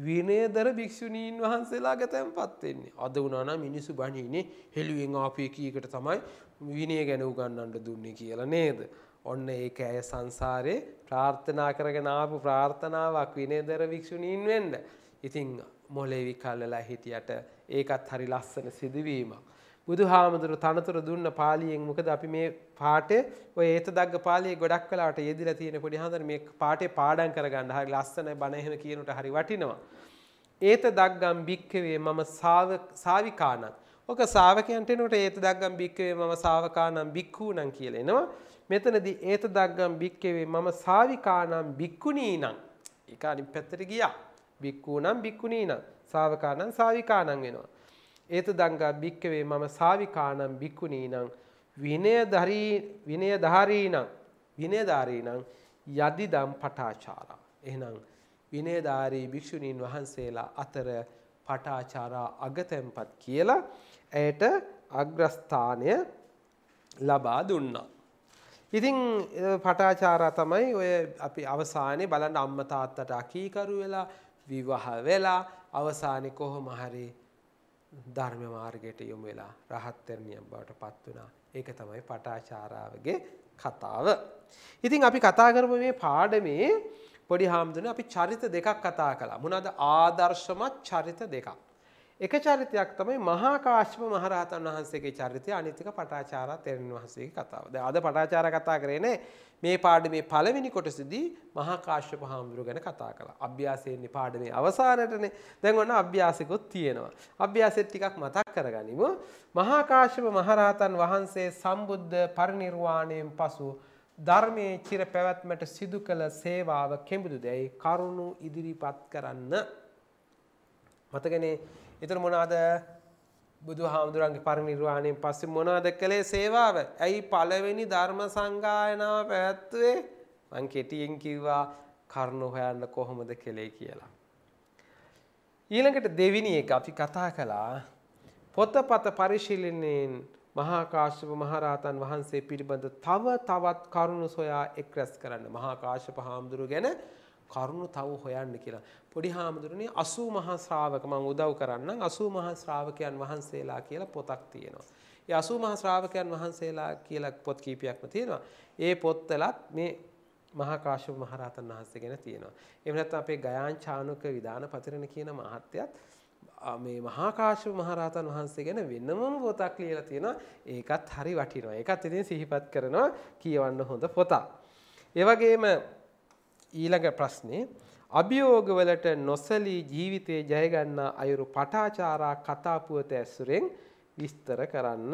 [SPEAKER 1] විනයදර භික්ෂුණීන් වහන්සේලා අගතැන්පත් වෙන්නේ. අද වුණා නම් මිනිස්සු බණින්නේ හෙළුවෙන් ආපු එකීකට තමයි විනය ගැන උගන්වන්න දුන්නේ කියලා නේද? ඔන්න ඒක ඇය සංසාරේ ප්‍රාර්ථනා කරගෙන ආපු ප්‍රාර්ථනාවක් විනයදර භික්ෂුණීන් වෙන්න. ඉතින් මොලේ විකල්ලා හිටියට ඒකත් හරි ලස්සන සිදුවීමක්. බුදු හාමුදුරු තනතුර දුන්න පාලියෙන් මොකද අපි මේ පාටේ ඔය ඒත දග්ග පාලියේ ගොඩක් වෙලාවට යෙදිලා තියෙන පොඩි හාමුදුරු මේ පාටේ පාඩම් කරගන්න හරි ලස්සන බණ එහෙම කියනට හරි වටිනවා. ඒත දග්ගම් භික්කවේ මම සාවිකානම්. ඔක ශාවකයන්ට එනකොට ඒත දග්ගම් භික්කවේ මම සාවකානම් භික්ඛූනම් කියලා එනවා. මෙතනදී ඒත දග්ගම් භික්කවේ මම සාවිකානම් භික්ඛුණීනම්. ඒක අනිත් පැත්තට ගියා. භික්ඛූනම් භික්ඛුණීනම්. සාවකානම් සාවිකානම් වෙනවා. ඒත දංගා භික්කවේ මම සාවිකානම් භික්කුණී නං විනය ධාරීනං විනයධාරීනං යදිදම් පටාචාරා. එහනම් විනයධාරී භික්‍ෂුණීන් වහන්සේලා අතර පටාචාරා අගතැම්පත් කියලා ඇයට අග්‍රස්ථානය ලබා දුන්නා. ඉතිං පටාචාරා තමයි ඔය අපි අවසානයේ බලන්න අම්මතාත්තට අකීකරු වෙලා විවාහ වෙලා අවසානය කොහොම හරි ධර්ම මාර්ගයට යොමු වෙලා රහත් ternary බවට පත් වුණා. ඒක තමයි පටාචාරාවගේ කතාව. ඉතින් අපි කතා කරමු මේ පාඩමේ පොඩි හාමුදුරනේ අපි චරිත දෙකක් කතා කළා. මොනවාද ආදර්ශමත් චරිත දෙකක්. එක චරිතයක් තමයි මහා කාශ්‍යප මහරහතන් වහන්සේගේ චරිතය අනිත් එක පටාචාරා තෙරණ වහන්සේගේ කතාව. දැන් අද පටාචාරා කතා කරේ නෑ. මේ පාඩමේ පළවෙනි කොටසදී මහා කාශ්‍යප හාමුදුරුව ගැන කතා කළා. අභ්‍යාසයෙන්නේ පාඩමේ අවසානයටනේ. දැන් ඔන්න අභ්‍යාසිකුත් තියෙනවා. අභ්‍යාසෙත් ටිකක් මතක් කරගනිමු. මහා කාශ්‍යප මහරහතන් වහන්සේ සම්බුද්ධ පරිණිර්වාණයෙන් පසු ධර්මයේ චිර පැවැත්මට සිදු කළ සේවාව කෙඹුදු දෙයි කරුණු ඉදිරිපත් කරන්න. මතකනේ එතුර මොනාද බුදු හාමුදුරන්ගේ පරිනිර්වාණයෙන් පස්සේ මොනවද කළේ සේවාව? ඇයි පළවෙනි ධර්ම සංගායනාව පැවැත්වුවේ? මං කෙටියෙන් කිව්වා කරුණු හොයන්න කොහොමද කළේ කියලා. ඊළඟට දෙවිනි එක අපි කතා කළා පොතපත පරිශීලනයෙන් මහා කාශ්‍යප මහරහතන් වහන්සේ පිළිබඳ තව තවත් කරුණු සොයා එක් රැස් කරන්න. මහා කාශ්‍යප හාමුදුරුව ගැන කරුණු තව හොයන්න කියලා. පොඩි හාමුදුරනේ 80 මහා ශ්‍රාවක මම උදව් කරන්නම් 80 මහා ශ්‍රාවකයන් වහන්සේලා කියලා පොතක් තියෙනවා. ඒ 80 මහා ශ්‍රාවකයන් වහන්සේලා කියලා පොත් කීපයක්ම තියෙනවා. ඒ පොත්වලත් මේ මහා කාශ්‍යප මහරහතන් වහන්සේ ගැන තියෙනවා. එහෙම නැත්නම් අපේ ගයාන් චානුක විදාන පතිරණ කියන මහත්තයත් මේ මහා කාශ්‍යප මහරහතන් වහන්සේ ගැන වෙනමම පොතක් ලියලා තියෙනවා. ඒකත් හරි වටිනවා. ඒකත් ඉතින් සිහිපත් කරනවා කියවන්න හොඳ පොතක්. ඒ වගේම ඊළඟ ප්‍රශ්නේ අභියෝගවලට නොසලී ජීවිතේ ජයගන්නා අයුරු පටාචාරා කතා පුවත ඇසුරෙන් විස්තර කරන්න.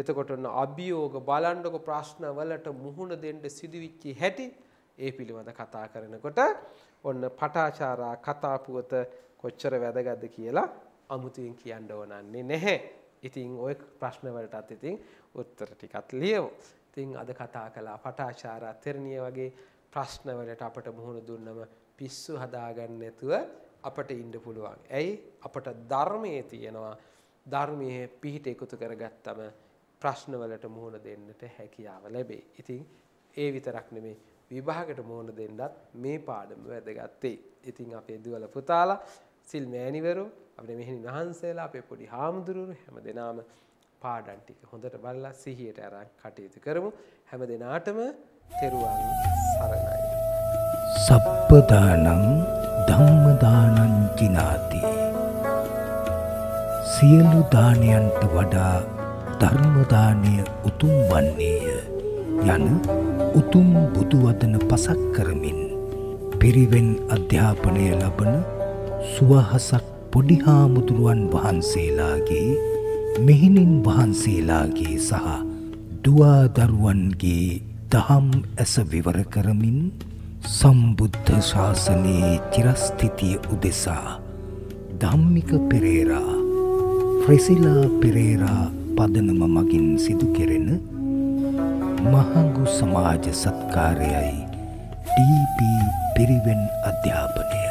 [SPEAKER 1] එතකොට අභියෝග බලන්නකො ප්‍රශ්න වලට මුහුණ දෙන්න සිදුවිච්ච හැටි ඒ පිළිබඳ කතා කරනකොට ඔන්න පටාචාරා කතා පුවත කොච්චර වැදගත්ද කියලා අමුතුවෙන් කියන්න ඕනන්නේ නැහැ. ඉතින් ওই ප්‍රශ්න වලටත් ඉතින් උත්තර ටිකක් ලියමු. ඉතින් අද කතා කළා පටාචාරා තෙරණිය වගේ ප්‍රශ්නවලට අපට මුහුණ දුන්නම පිස්සු හදාගන්න නැතුව අපට ඉන්න පුළුවන්. ඇයි? අපට ධර්මයේ තියෙනවා. ධර්මයේ පිහිට එකතු කරගත්තම ප්‍රශ්නවලට මුහුණ දෙන්නට හැකියාව ලැබේ. ඉතින් ඒ විතරක් නෙමෙයි විභාගයට මුහුණ දෙන්නත් මේ පාඩම වැදගත් ඉතින් අපේ දුවල පුතාලා සිල් මෑණිවරු අපේ මෙහෙණි වහන්සේලා අපේ පොඩි හාමුදුරුවෝ හැමදෙනාම පාඩම් ටික හොඳට බලලා සිහියට අරන් කටයුතු කරමු හැම දිනාටම තෙරුවන් සරණයි. සප්පදානං ධම්මදානං ජිනාති. සියලු දානයන්ට වඩා ධර්ම දානය උතුම් වන්නේය යන උතුම් බුදු වදන පසක් කරමින් පිරිවෙන් අධ්‍යාපනය ලබන සුවහසක් පොඩි හාමුදුරුවන් වහන්සේලාගේ මෙහිණින් වහන්සේලාගේ සහ දුවා දරුවන්ගේ දහම් ඇස විවර කරමින් සම්බුද්ධ ශාසනයේ චිරස්ථිතිය උදෙසා ධම්මික පෙරේරා ෆ්‍රෙසිලා පෙරේරා පදනම මගින් සිදු කෙරෙන මහඟු සමාජ සත්කාරයයි ටීපී පිරිවෙන් අධ්‍යාපනය